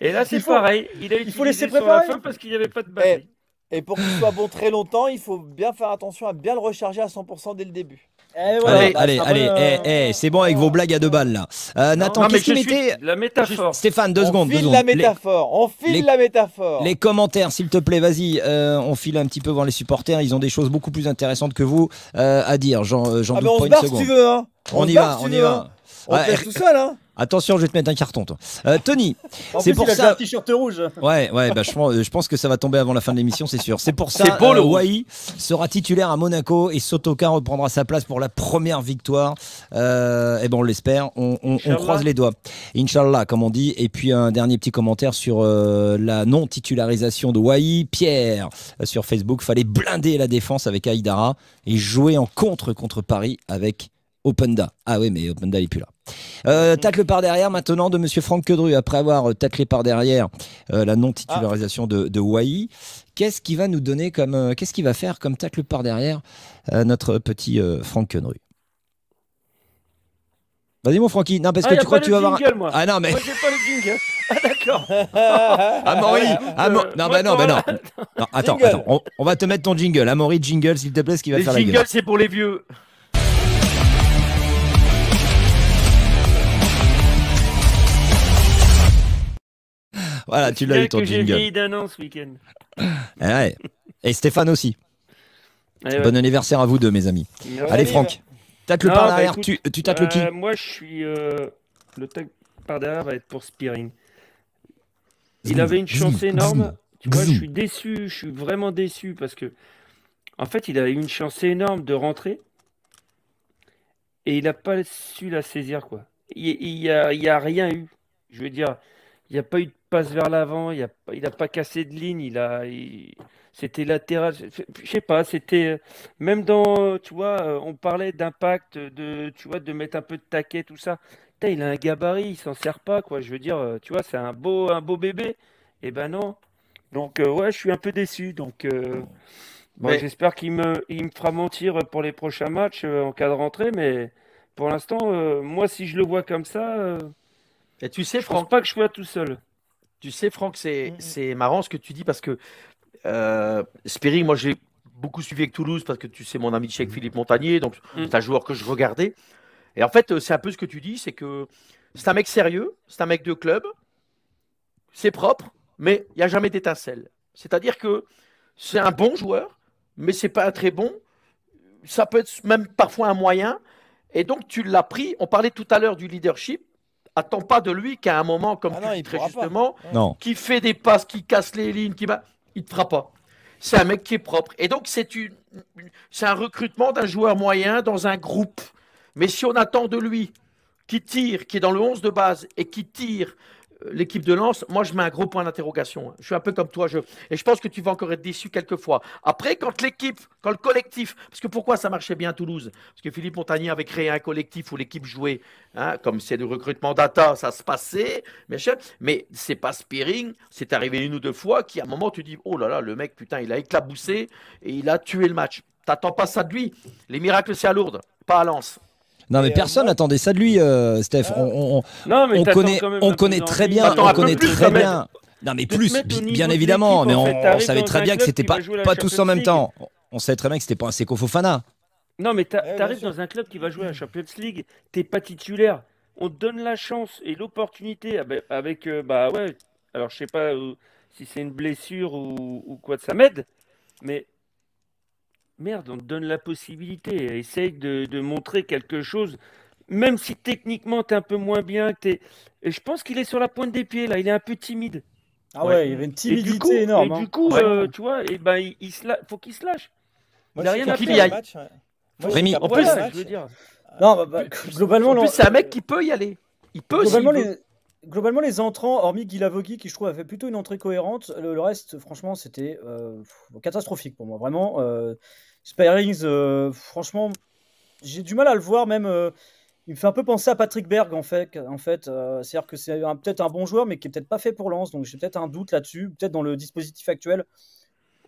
et là, c'est pareil. Il, a il faut laisser préparer parce qu'il n'y avait pas de batterie. Eh, et pour qu'il soit bon très longtemps, il faut bien faire attention à bien le recharger à 100% dès le début. Eh allez, bah, allez, allez, euh. eh, eh, c'est bon avec vos blagues à deux balles là. Euh, Nathan, qu'est-ce qu'il mettait La métaphore. Stéphane, deux on secondes. On file la métaphore. On file la métaphore. Les commentaires, s'il te plaît, vas-y. Euh, on file un petit peu voir les supporters. Ils ont des choses beaucoup plus intéressantes que vous euh, à dire. J'en euh, ah doute on pas une seconde. Si tu veux, hein. on, y va, on y va. Hein. On On tout seul, hein Attention, je vais te mettre un carton, toi. Euh, Tony, c'est pour ça. un t-shirt rouge. Ouais, ouais, bah, euh, je, pense, que ça va tomber avant la fin de l'émission, c'est sûr. C'est pour ça que le euh, Wai sera titulaire à Monaco et Sotoka reprendra sa place pour la première victoire. Euh, et eh bon, on l'espère. On, on, on, croise les doigts. Inch'Allah, comme on dit. Et puis, un dernier petit commentaire sur euh, la non-titularisation de Wai. Pierre, sur Facebook, fallait blinder la défense avec Aïdara et jouer en contre contre Paris avec Openda. Ah oui, mais Openda, il plus là. Euh, tacle par derrière maintenant de Monsieur Franck Quedru, après avoir euh, taclé par derrière euh, la non-titularisation de, de Qu'est-ce qu'il va nous donner comme. Euh, qu'est-ce qu'il va faire comme tacle par derrière notre petit Franck Quedru Vas-y mon Francky. Non parce que ah, tu crois que tu vas avoir Ah non mais. Moi j'ai pas le jingle. Ah d'accord. Amaury. non mais non bah non. Bah, non. attends, attends. On, va te mettre ton jingle. Amaury jingle s'il te plaît ce qui va faire la gueule. Jingle c'est pour les vieux. Voilà, tu l'as eu ton J'ai d'un an ce week-end. Eh et, Stéphane aussi. Eh bon anniversaire à vous deux, mes amis. Allez, Franck, tâte le par bah, derrière. tu, tu le qui euh, Moi, je suis. Euh, le tag par derrière va être pour Spearing. Il avait une chance énorme. je suis déçu. Je suis vraiment déçu parce que. En fait, il avait une chance énorme de rentrer et il n'a pas su la saisir. quoi. Il n'y a, a, rien eu. Je veux dire, il n'y a pas eu de passe vers l'avant, il n'a a pas cassé de ligne, il a, c'était latéral. Je sais pas, c'était euh, même dans, tu vois, euh, on parlait d'impact, de, tu vois, de mettre un peu de taquet, tout ça. il a un gabarit, il s'en sert pas, quoi. Je veux dire, euh, tu vois, c'est un beau, un beau bébé. eh ben non. Donc ouais, je suis un peu déçu. Donc bon, j'espère qu'il me, il me fera mentir pour les prochains matchs en cas de rentrée, mais pour l'instant, moi, si je le vois comme ça. Et tu sais, Franck, pas que je sois tout seul. Tu sais, Franck, c'est mm, mm. marrant ce que tu dis parce que euh, moi j'ai beaucoup suivi avec Toulouse parce que tu sais mon ami Cheikh mm. Philippe Montagnier, donc c'est un joueur que je regardais. Et en fait, c'est un peu ce que tu dis, c'est que c'est un mec sérieux, c'est un mec de club, c'est propre, mais il n'y a jamais d'étincelle. C'est-à-dire que c'est un bon joueur, mais c'est pas un très bon. Ça peut être même parfois un moyen. Et donc tu l'as pris. On parlait tout à l'heure du leadership. Attends pas de lui qu'à un moment, comme ah tu non, dis très justement, qui fait des passes, qui casse les lignes, qui bat, il te fera pas. C'est un mec qui est propre. Et donc, c'est une, c'est un recrutement d'un joueur moyen dans un groupe. Mais si on attend de lui qui tire, qui est dans le 11 de base et qui tire l'équipe de Lens, moi, je mets un gros point d'interrogation. Hein. Je suis un peu comme toi, et je pense que tu vas encore être déçu quelquefois. Après, quand l'équipe, quand le collectif, parce que pourquoi ça marchait bien à Toulouse Parce que Philippe Montagnier avait créé un collectif où l'équipe jouait, hein, comme c'est le recrutement data, ça se passait, mais, mais c'est pas Spearing, c'est arrivé une ou deux fois qui, à un moment, tu dis, oh là là, le mec, putain, il a éclaboussé et il a tué le match. T'attends pas ça de lui. Les miracles, c'est à Lourdes, pas à Lens. Non, mais personne n'attendait ça de lui, euh, Steph. Ah. On, connaît, on connaît très bien, on connaît très bien. Non, mais plus, bien évidemment. Mais on, savait très bien que c'était pas, pas tous en même temps. On savait très bien que c'était pas un Seko Fofana. Non, mais arrives dans un club qui va jouer à la Champions League, t'es pas titulaire. On te donne la chance et l'opportunité ah ben, avec, euh, bah ouais, alors je sais pas euh, si c'est une blessure ou, quoi de ça m'aide, mais merde, on te donne la possibilité. Essaye de, montrer quelque chose, même si techniquement t'es un peu moins bien. Es... je pense qu'il est sur la pointe des pieds là. Il est un peu timide. Ah ouais, il y avait une timidité du coup, énorme. Et du hein. coup, euh, tu vois, et eh ben, il, faut qu'il se lâche. Il il a rien à faire. Rémi, bah, bah, en plus, Non, globalement, en plus, c'est un mec qui peut y aller. Il peut. Globalement, globalement, les entrants, hormis Guy Lavogui, qui je trouve avait plutôt une entrée cohérente, le, reste, franchement, c'était euh, catastrophique pour moi. Vraiment, euh, euh, franchement, j'ai du mal à le voir, même. Euh, il me fait un peu penser à Patrick Berg, en fait. En fait C'est-à-dire que c'est peut-être un bon joueur, mais qui est peut-être pas fait pour Lens. Donc j'ai peut-être un doute là-dessus, peut-être dans le dispositif actuel.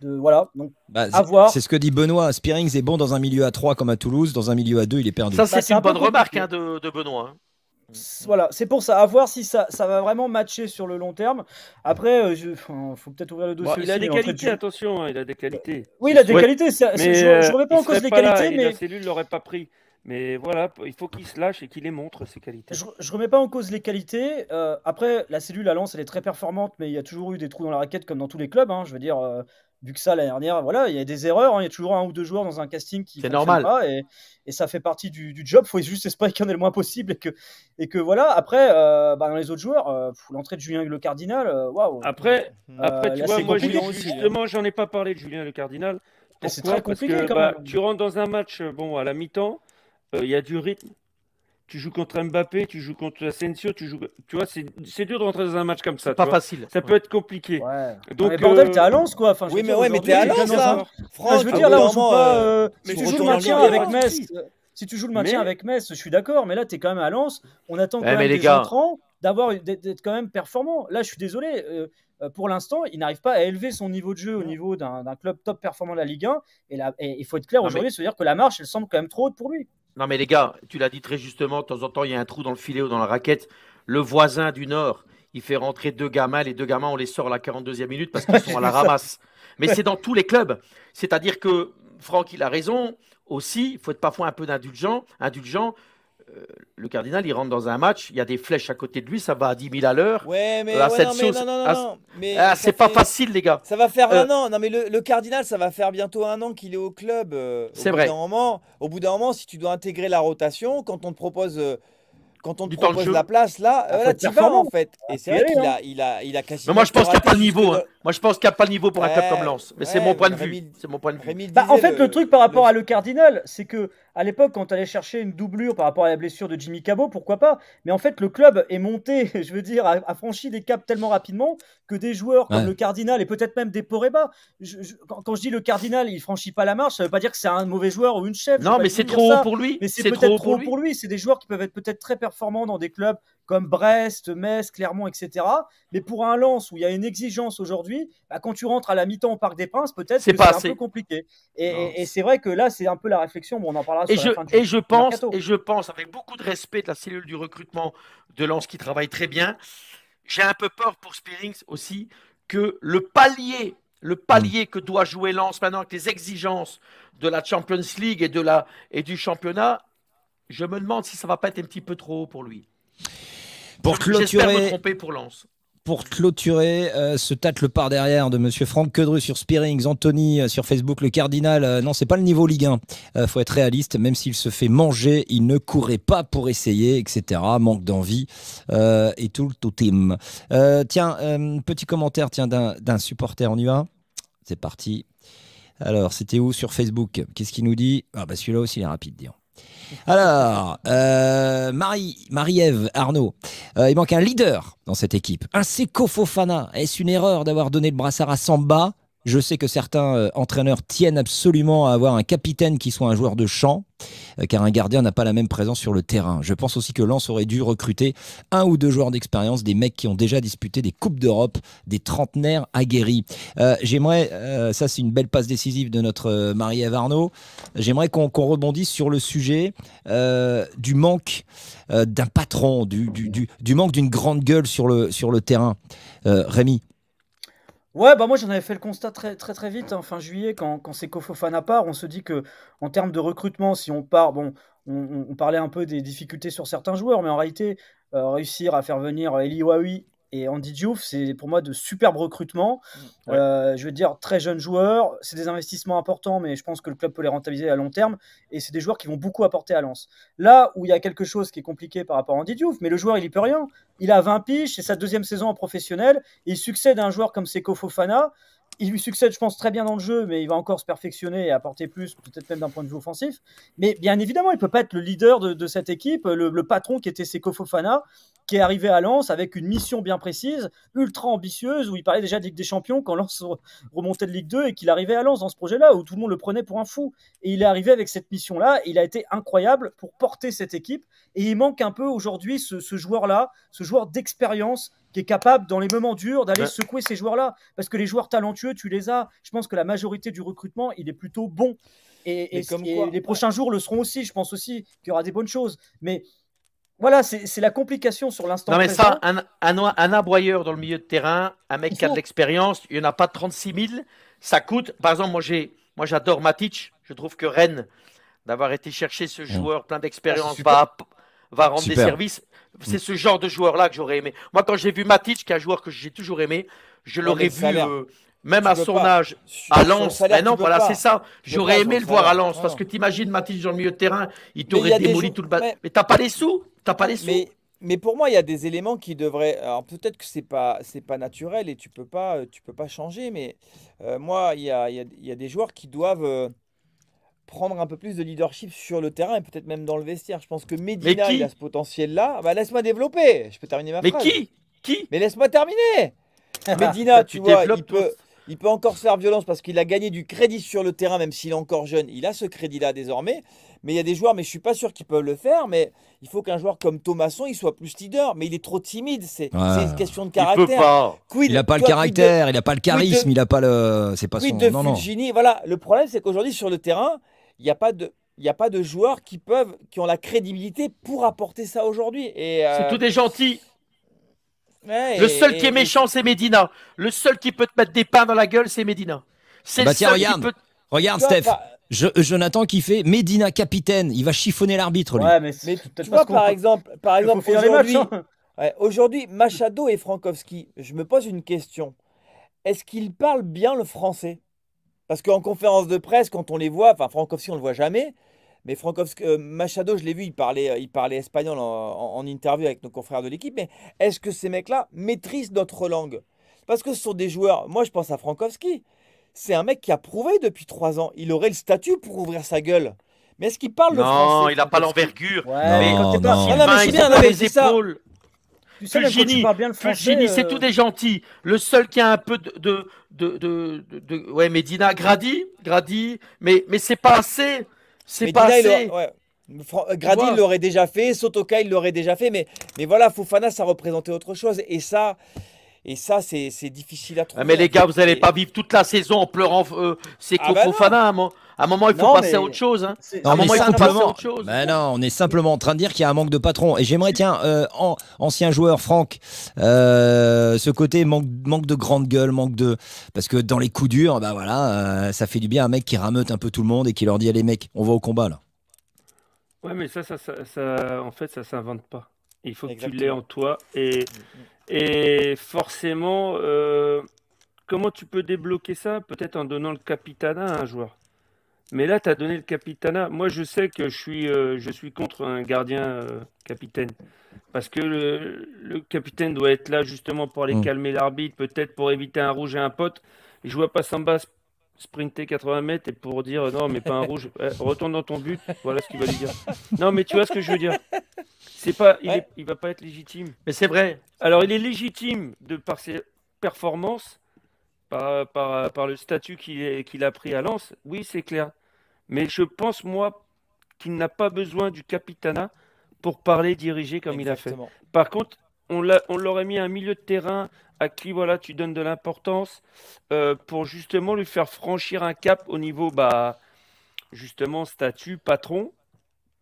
De, voilà, donc bah, voir. C'est ce que dit Benoît. Spearings est bon dans un milieu à 3 comme à Toulouse, dans un milieu à 2, il est perdu. Ça, c'est bah, une bonne remarque hein, de, Benoît. Hein. Mm, mm. voilà, c'est pour ça. À voir si ça, ça va vraiment matcher sur le long terme. Après, euh, il faut peut-être ouvrir le dossier. il a des qualités, attention, hein, il a des euh, qualités. Oui, il a des qualités. je ne remets euh, pas en cause les qualités, mais. La cellule l'aurait pas pris. Mais voilà, il faut qu'il se lâche et qu'il les montre, ses qualités. Je ne remets pas en cause les qualités. après, la cellule à lance elle est très performante, mais il y a toujours eu des trous dans la raquette, comme dans tous les clubs. Hein, je veux dire, vu que ça l'année dernière, voilà, il y a des erreurs, hein, il y a toujours un ou deux joueurs dans un casting qui c'est normal pas et, et, ça fait partie du, du job. Faut juste espérer qu'il y en ait le moins possible et que et que voilà. Après, euh, bah, dans les autres joueurs, euh, l'entrée de Julien Le Cardinal, euh, waouh. Après, après, tu vois, moi justement, j'en ai pas parlé de Julien Le Cardinal. C'est très compliqué quand bah, Tu rentres dans un match, bon, à la mi-temps, il y a du rythme, tu joues contre Mbappé, tu joues contre Asensio, tu joues. Tu vois, c'est dur de rentrer dans un match comme ça. Pas facile. Ça peut être compliqué. Donc, mais bordel, euh, t'es à Lens, quoi. oui, mais je veux dire, là, on Si euh, euh, tu joues le maintien avec Metz, si tu joues le maintien avec je suis d'accord, mais là, t'es quand même à Lens. On attend eh, quand même des entrants d'avoir d'être quand même performant. Là, je suis désolé. pour l'instant, il n'arrive pas à élever son niveau de jeu au niveau d'un club top performant de la Ligue 1. Et, il faut être clair aujourd'hui, se dire que la marche, elle semble quand même trop haute pour lui. Non, mais les gars, tu l'as dit très justement, de temps en temps, il y a un trou dans le filet ou dans la raquette. Le voisin du Nord, il fait rentrer deux gamins. Les deux gamins, on les sort à la 42e minute parce qu'ils sont à la ramasse. Mais c'est dans tous les clubs. C'est-à-dire que Franck, il a raison. Aussi, il faut être parfois un peu indulgent. indulgent euh, le cardinal, il rentre dans un match, il y a des flèches à côté de lui, ça va à 10 000 à l'heure. Ouais, mais, c'est pas facile, les gars. Ça va faire un euh, an. Non, mais le, cardinal, ça va faire bientôt un an qu'il est au club. Euh, c'est vrai. Moment, au bout d'un moment, si tu dois intégrer la rotation, quand on te propose. quand on te propose la place, là, ah, tu vas en fait. Et c'est vrai qu'il a, hein. il a, il a hein. moi, je pense qu'il n'y a pas le niveau. Moi, je pense qu'il a pas niveau pour un club comme Lens. Mais c'est mon point de vue. C'est mon point de vue. Bah, en fait, le truc par rapport à le cardinal, c'est que à l'époque, quand tu allais chercher une doublure par rapport à la blessure de Jimmy Cabot, pourquoi pas Mais en fait, le club est monté, je veux dire, a, franchi des caps tellement rapidement que des joueurs comme le Cardinal et peut-être même des Poreba, quand, je dis le Cardinal, il franchit pas la marche, ça veut pas dire que c'est un mauvais joueur ou une chef. Non, mais c'est trop haut pour lui. Mais c'est peut-être trop, haut pour lui. C'est des joueurs qui peuvent être peut-être très performants dans des clubs comme Brest, Metz, Clermont, etc. Mais pour un lance où il y a une exigence aujourd'hui, bah, quand tu rentres à la mi-temps au Parc des Princes, peut-être c'est un peu compliqué. Et, c'est vrai que là, c'est un peu la réflexion. Bon, on en parlera et sur je, fin du, et je pense, Et je pense, avec beaucoup de respect de la cellule du recrutement de Lens qui travaille très bien, j'ai un peu peur pour Spearings aussi que le palier le palier que doit jouer Lens maintenant avec les exigences de la Champions League et, de la, et du championnat, je me demande si ça va pas être un petit peu trop haut pour lui. Pour clôturer. Me tromper pour Lance. pour clôturer euh, ce tâte par derrière de Monsieur Franck Quedru sur Spearings, Anthony euh, sur Facebook, le Cardinal. Euh, non, c'est pas le niveau Ligue 1. faut être réaliste. Même s'il se fait manger, il ne courait pas pour essayer, etc. Manque d'envie et tout le totem. tiens, petit commentaire tiens d'un supporter en va C'est parti. Alors, c'était où sur Facebook Qu'est-ce qu'il nous dit Ah bah celui-là aussi, il est rapide, disons. Alors, euh, Marie, Marie-Ève, Arnaud, euh, il manque un leader dans cette équipe. Un Seko Fofana. Est-ce une erreur d'avoir donné le brassard à Samba je sais que certains euh, entraîneurs tiennent absolument à avoir un capitaine qui soit un joueur de champ, euh, car un gardien n'a pas la même présence sur le terrain. Je pense aussi que Lens aurait dû recruter un ou deux joueurs d'expérience, des mecs qui ont déjà disputé des Coupes d'Europe, des trentenaires aguerris. Euh, j'aimerais, ça c'est une belle passe décisive de notre Marie-Ève j'aimerais qu'on rebondisse sur le sujet du manque d'un patron, du, manque d'une grande gueule sur le, sur le terrain. Rémi Ouais, bah moi j'en avais fait le constat très très très vite, en hein, fin juillet, quand, quand c'est à part, on se dit que en termes de recrutement, si on part, bon, on, parlait un peu des difficultés sur certains joueurs, mais en réalité, euh, réussir à faire venir Eli et Andy Diouf, c'est pour moi de superbes recrutements. Mmh, euh, je veux dire, très jeunes joueurs, c'est des investissements importants, mais je pense que le club peut les rentabiliser à long terme. Et c'est des joueurs qui vont beaucoup apporter à Lens. Là où il y a quelque chose qui est compliqué par rapport à Andy Diouf, mais le joueur, il n'y peut rien. Il a 20 piges, c'est sa deuxième saison en professionnel. il succède à un joueur comme Seko Fofana, il lui succède, je pense, très bien dans le jeu, mais il va encore se perfectionner et apporter plus, peut-être même d'un point de vue offensif. Mais bien évidemment, il peut pas être le leader de, cette équipe, le, patron qui était Seko Fofana, qui est arrivé à Lens avec une mission bien précise, ultra ambitieuse, où il parlait déjà de Ligue des Champions quand Lens remontait de Ligue 2 et qu'il arrivait à Lens dans ce projet-là, où tout le monde le prenait pour un fou. Et il est arrivé avec cette mission-là, il a été incroyable pour porter cette équipe. Et il manque un peu aujourd'hui ce joueur-là, ce joueur d'expérience qui est capable, dans les moments durs, d'aller secouer ces joueurs-là. Parce que les joueurs talentueux, tu les as. Je pense que la majorité du recrutement, il est plutôt bon. Et, comme les prochains jours le seront aussi. Je pense aussi qu'il y aura des bonnes choses. Mais voilà, c'est la complication sur l'instant. Non, mais ça, un, un, un, aboyeur dans le milieu de terrain, un mec qui a de l'expérience, il n'y en a pas 36 000. Ça coûte. Par exemple, moi, j'ai, moi j'adore Matic. Je trouve que Rennes, d'avoir été chercher ce joueur plein ah, d'expérience, va, va, rendre des services. C'est ce genre de joueur-là que j'aurais aimé. Moi, quand j'ai vu Matic, qui est un joueur que j'ai toujours aimé, je l'aurais vu, euh, même à son âge, à Lens. non, voilà, c'est ça. J'aurais aimé le voir à Lens, parce que tu t'imagines Matic dans le milieu de terrain, il t'aurait démoli tout le bas. Mais, t'as pas les sous pas les sous mais... mais pour moi, il y a des éléments qui devraient. Alors peut-être que c'est pas pas naturel et tu peux pas euh, peux pas changer. Mais euh, moi, il y a, y a, des joueurs qui doivent prendre un peu plus de leadership sur le terrain et peut-être même dans le vestiaire. Je pense que Medina, il a ce potentiel-là. Bah, laisse-moi développer. Je peux terminer ma phrase. Mais qui Qui Mais laisse-moi terminer. Medina, tu, vois, il peut, il peut encore se faire violence parce qu'il a gagné du crédit sur le terrain, même s'il est encore jeune. Il a ce crédit-là désormais. Mais il y a des joueurs, mais je suis pas sûr qu'ils peuvent le faire. Mais il faut qu'un joueur comme Thomasson, il soit plus leader. Mais il est trop timide. C'est une question de caractère. Il n'a pas. le caractère, il n'a pas le charisme, il n'a pas le. C'est pas son. de non, Voilà. Le problème, c'est qu'aujourd'hui sur le terrain, il n'y a pas de il a pas de joueurs qui peuvent, qui ont la crédibilité pour apporter ça aujourd'hui. Euh, c'est tout des gentils. le seul qui est méchant, c'est Medina. Le seul qui peut te mettre des pains dans la gueule, c'est Medina. C'est regarde, Steph. Jonathan qui fait Medina capitaine, il va chiffonner l'arbitre. mais, tu vois par exemple, par exemple hein. aujourd'hui, Machado et Frankowski, je me pose une question. Est-ce qu'ils parlent bien le français parce qu'en conférence de presse, quand on les voit, enfin Frankowski, on ne le voit jamais, mais Frankowski, euh, Machado, je l'ai vu, il parlait, euh, il parlait espagnol en, interview avec nos confrères de l'équipe, mais est-ce que ces mecs-là maîtrisent notre langue Parce que ce sont des joueurs, moi je pense à Frankowski, c'est un mec qui a prouvé depuis trois ans, il aurait le statut pour ouvrir sa gueule. Mais est-ce qu'il parle le français Non, il n'a pas l'envergure. Ouais, mais non, non, ah non, mais je non, mais ça c'est euh, tout des gentils. Le seul qui a un peu de, de, ouais, Medina, Grady, Grady, mais mais c'est pas assez, c'est pas assez. Euh, Grady l'aurait déjà fait, Sotoka il l'aurait déjà fait, mais, mais voilà, Fofana ça représentait autre chose. Et ça, et ça, c'est difficile à ah, trouver. mais les gars, vous n'allez pas vivre toute la saison en pleurant euh, ces ah bah c'est À un moment, il faut passer à autre chose. Hein. à un moment, il faut passer à autre chose. Bah non, on est simplement en train de dire qu'il y a un manque de patron. Et j'aimerais, tiens, euh, ancien joueur, Franck, euh, ce côté manque, de grande gueule, manque de. Parce que dans les coups durs, bah voilà, ça fait du bien à un mec qui rameute un peu tout le monde et qui leur dit allez, mec, on va au combat là. Ouais, mais ça, ça, ça, en fait, ça ne s'invente pas. Il faut que tu l'aies en toi. Et, mm, mm. Et forcément, euh, comment tu peux débloquer ça Peut-être en donnant le capitaine à un joueur. Mais là, tu as donné le capitana. Moi, je sais que je suis, euh, je suis contre un gardien euh, capitaine. Parce que le, capitaine doit être là justement pour aller mm. calmer l'arbitre, peut-être pour éviter un rouge et un pote. je vois pas sans se sprinter 80 mètres et pour dire euh, non, mais pas un rouge, eh, retourne dans ton but, voilà ce qu'il va lui dire. Non, mais tu vois ce que je veux dire. C'est pas, il, va pas être légitime. Mais c'est vrai. Alors, il est légitime de par ses performances, par, le statut qu'il a pris à Lens. Oui, c'est clair. Mais je pense, moi, qu'il n'a pas besoin du capitana pour parler, diriger comme il a fait. Par contre, on l'aurait mis à un milieu de terrain à qui voilà tu donnes de l'importance euh, pour justement lui faire franchir un cap au niveau bah justement statut patron.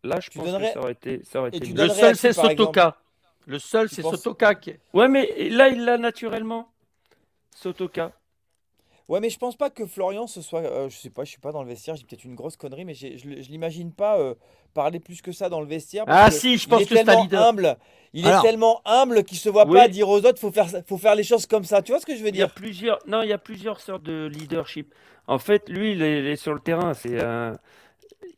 Là, je pense que ça aurait été, ça aurait été le seul c'est Sotoka. Le seul c'est Sotoka Ouais, mais là il l'a naturellement. Sotoka. Ouais, mais je pense pas que Florian ce soit. Euh, je sais pas, je suis pas dans le vestiaire, j'ai peut-être une grosse connerie, mais je, l'imagine pas euh, parler plus que ça dans le vestiaire. Ah si, je pense que c'est humble. Il est tellement humble qu'il se voit pas dire aux autres, faut faire, faut faire les choses comme ça. Tu vois ce que je veux dire plusieurs, non, il y a plusieurs sortes de leadership. En fait, lui, il est, sur le terrain. C'est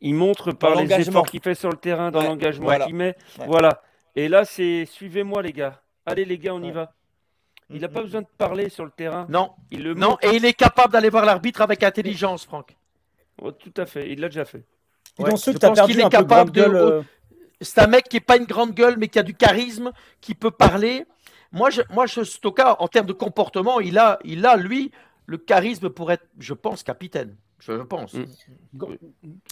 il montre par les efforts qu'il fait sur le terrain, dans l'engagement qu'il met. Voilà. Et là, c'est suivez-moi, les gars. Allez, les gars, on y va. Il n'a mm, pas mm, besoin de parler sur le terrain. Non, il le non et il est capable d'aller voir l'arbitre avec intelligence, Franck. Oh, tout à fait, il l'a déjà fait. Je pense qu'il est capable de... Oh, euh. C'est un mec qui n'est pas une grande gueule, mais qui a du charisme, qui peut parler. Moi, je, moi je, en termes de comportement, il a, il a, lui, le charisme pour être, je pense, capitaine. Je pense. Mm.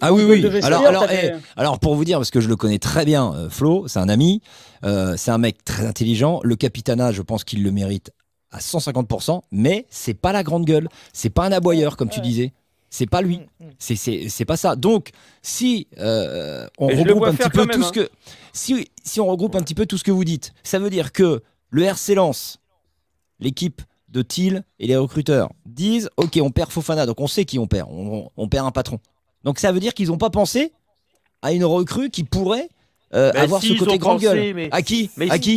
Ah oui, oui. Alors, alors, eh, alors, pour vous dire, parce que je le connais très bien, euh, Flo, c'est un ami, euh, c'est un mec très intelligent. Le capitana, je pense qu'il le mérite à 150%, mais c'est pas la grande gueule. C'est pas un aboyeur, comme tu disais. C'est pas lui. Mm, mm, c'est pas ça. Donc, si euh, on regroupe un petit peu tout ce hein. que. Si, si on regroupe un petit peu tout ce que vous dites, ça veut dire que le RC Lance, l'équipe de Thiel et les recruteurs disent Ok, on perd Fofana, donc on sait qui on perd. On, perd un patron. Donc ça veut dire qu'ils n'ont pas pensé à une recrue qui pourrait euh, ben avoir ce côté grande gueule. À qui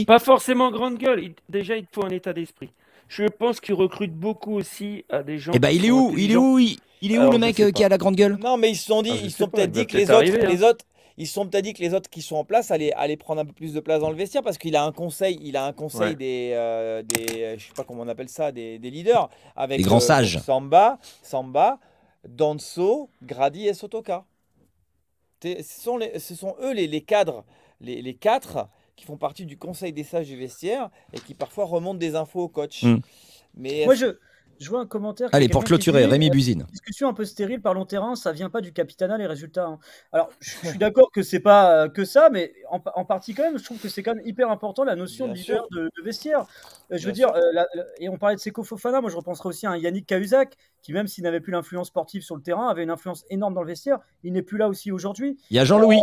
Pas forcément grande gueule. Déjà, il faut un état d'esprit. Je pense qu'ils recrutent beaucoup aussi à euh, des gens. et eh ben, il est où Il est où Il, est où le mec euh, qui a la grande gueule Non, mais ils se sont dit, ah, ils se sont peut-être dit que les, autres, hein. les autres, ils sont peut-être dit que les autres qui sont en place allaient, aller prendre un peu plus de place dans le vestiaire parce qu'il a un conseil, il a un conseil des, euh, des, je sais pas comment on appelle ça, des, des leaders avec euh, grands sages. Samba, Samba, Danso, Grady et Sotoka. Ce sont, ce sont eux les, les cadres, les, les, quatre qui font partie du conseil des sages du vestiaire et qui parfois remontent des infos au coach. Hmm. Mais moi je je vois un commentaire. Allez, pour clôturer, Rémi euh, Buzine. Discussion un peu stérile, par long terrain, ça vient pas du Capitana, les résultats. Hein. Alors, je, suis d'accord que c'est pas euh, que ça, mais en, partie quand même, je trouve que c'est quand même hyper important la notion de de, vestiaire. Euh, je veux dire, et on parlait de Seko Fofana, moi je repenserai aussi à Yannick Cahuzac, qui même s'il n'avait plus l'influence sportive sur le terrain, avait une influence énorme dans le vestiaire. Il n'est plus là aussi aujourd'hui. Il y a Jean-Louis.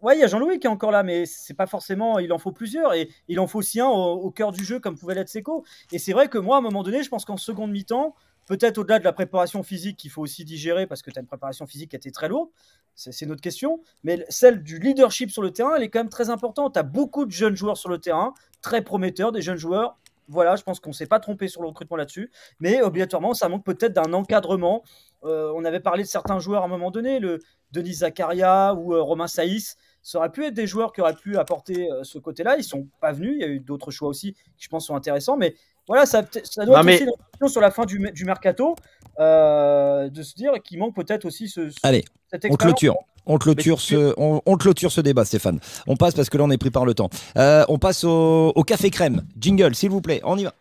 Oui, il y a Jean-Louis qui est encore là, mais c'est pas forcément. Il en faut plusieurs et il en faut aussi un au, cœur du jeu, comme pouvait l'être Seco. Et c'est vrai que moi, à un moment donné, je pense qu'en seconde mi-temps, peut-être au-delà de la préparation physique qu'il faut aussi digérer parce que tu as une préparation physique qui a été très lourde, c'est notre question, mais celle du leadership sur le terrain, elle est quand même très importante. Tu as beaucoup de jeunes joueurs sur le terrain, très prometteurs, des jeunes joueurs. Voilà, je pense qu'on ne s'est pas trompé sur le recrutement là-dessus, mais obligatoirement, ça manque peut-être d'un encadrement. Euh, on avait parlé de certains joueurs à un moment donné, le Denis Zakaria ou euh, Romain Saïs, ça aurait pu être des joueurs qui auraient pu apporter euh, ce côté-là. Ils sont pas venus. Il y a eu d'autres choix aussi qui, je pense, sont intéressants. Mais voilà, ça, doit aussi sur la fin du, mercato euh, de se dire qu'il manque peut-être aussi ce. Allez, on clôture. On clôture, ce, on, clôture ce débat, Stéphane. On passe parce que là, on est pris par le temps. Euh, on passe au, au café crème. Jingle, s'il vous plaît. On y va.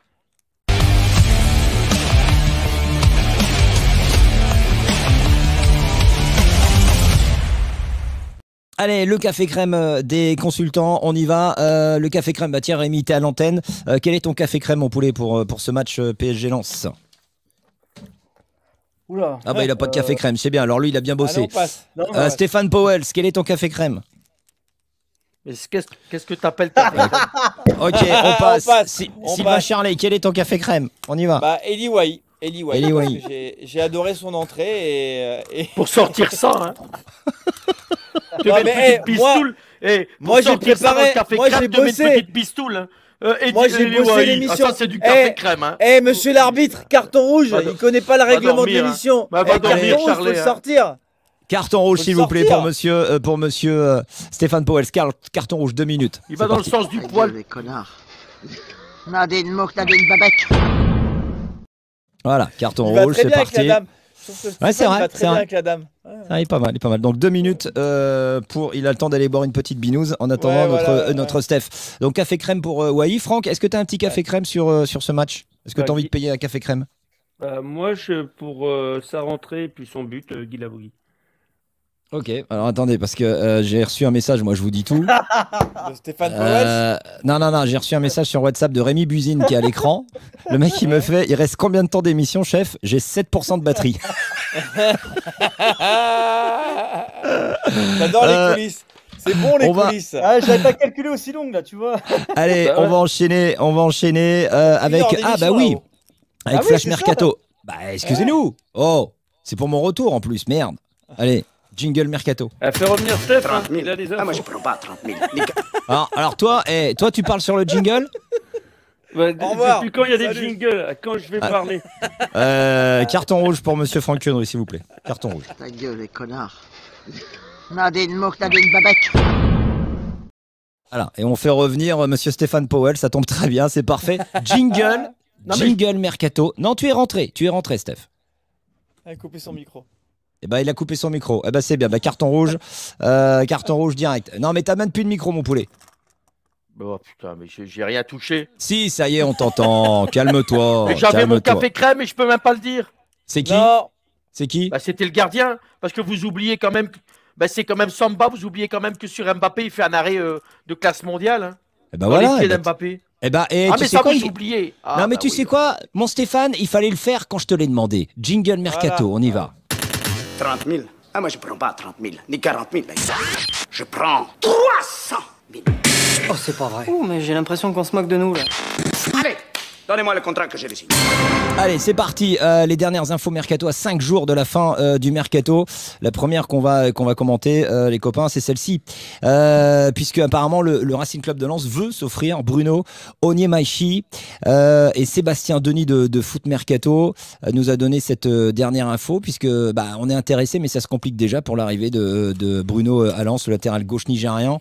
Allez, le café crème euh, des consultants, on y va. Euh, le café crème, bah tiens Rémi, t'es à l'antenne. Euh, quel est ton café crème, mon poulet, pour, pour ce match PSG Lens Oula, Ah bah il a pas de café crème, c'est bien. Alors lui, il a bien bossé. Stéphane Powell, quel est ton café crème Qu'est-ce que t'appelles ta Ok, on passe. On passe, Sylvain quel est ton café crème On y va. Bah, Eli Wai. j'ai- adoré son entrée et, Pour sortir ça, hein Tu mettre ah, une eh, pistoule. Eh, moi, j'ai préparé. moi, j'ai bossé. pistoule. Hein. Euh, moi, j'ai bossé ah, l'émission. ça, c'est du café eh, crème. Hein. Eh, monsieur l'arbitre, carton rouge. Bah, il connaît pas le règlement de l'émission. carton rouge, faut le sortir. Carton rouge, s'il vous plaît, pour monsieur, euh, pour monsieur euh, Stéphane Powell. carton rouge, deux minutes. Il va dans le sens du poil. Les connards. Nadine Mok, Nadine Babek. Voilà, carton rouge, c'est parti. Ouais, c'est vrai. C'est la dame. il pas mal, pas mal. Donc deux minutes euh, pour. Il a le temps d'aller boire une petite binouse en attendant notre, euh, notre Steph. Donc café crème pour euh, Franck, est-ce que tu as un petit café crème sur, euh, sur ce match Est-ce que bah, tu as envie de payer un café crème bah, Moi, je, pour sa rentrée puis son but, Guy Ok, alors attendez, parce que euh, j'ai reçu un message, moi je vous dis tout. de Stéphane euh, Non, non, non, j'ai reçu un message sur WhatsApp de Rémi Buzine qui est à l'écran. Le mec, il me fait Il reste combien de temps d'émission, chef J'ai 7% de batterie. J'adore les euh, coulisses. C'est bon les coulisses. Ah, j'avais pas calculé aussi long là, tu vois. Allez, bah on va enchaîner, on va enchaîner euh, avec ah bah oui, oh. avec ah Flash Mercato. bah excusez-nous. Eh. Oh, c'est pour mon retour en plus, merde. Allez. Jingle Mercato. Elle fait revenir Steph, hein. il Ah, moi, je prends pas 30 000. Ah, alors, toi, eh, toi, tu parles sur le jingle bah, Depuis quand il y a des jingles Quand je vais ah. parler euh, Carton rouge pour Monsieur Franck Quenry, s'il vous plaît. Carton rouge. Ta gueule, les connards. On a mots Mouk, des babettes. Voilà, et on fait revenir euh, Monsieur Stéphane Powell, ça tombe très bien, c'est parfait. Jingle, non, jingle mercato. Non, tu es rentré, tu es rentré, Steph. Elle a coupé son micro. Eh ben, il a coupé son micro. Eh ben, c'est bien. Ben, carton rouge. Euh, carton rouge direct. Non, mais t'as même plus de micro, mon poulet. Oh putain, mais j'ai rien touché. Si, ça y est, on t'entend. Calme-toi. J'avais mon café crème et je peux même pas le dire. C'est qui C'est qui bah, C'était le gardien. Parce que vous oubliez quand même. Bah, c'est quand même Samba. Vous oubliez quand même que sur Mbappé, il fait un arrêt euh, de classe mondiale. Hein, eh ben voilà. Les pieds et eh ben eh eh, ah, mais ça quoi, oublié. Ah, non, mais bah tu sais quoi, mon Stéphane, il fallait le faire quand je te l'ai demandé. Jingle Mercato, on y va. 30 000 Ah, moi, je prends pas 30 000, ni 40 000. mais ça Je prends 300 000. Oh, c'est pas vrai. Oh, mais j'ai l'impression qu'on se moque de nous, là. Allez, Donnez-moi le contrat que j'ai ici Allez, c'est parti. Euh, les dernières infos mercato à 5 jours de la fin euh, du mercato. La première qu'on va, qu'on va commenter, euh, les copains, c'est celle-ci. puisque apparemment, le, Racing Club de Lens veut s'offrir Bruno Onyemaichi et Sébastien Denis de, Foot Mercato nous a donné cette dernière info. Puisque bah, on est intéressé, mais ça se complique déjà pour l'arrivée de, Bruno à Lens, le latéral gauche nigérian.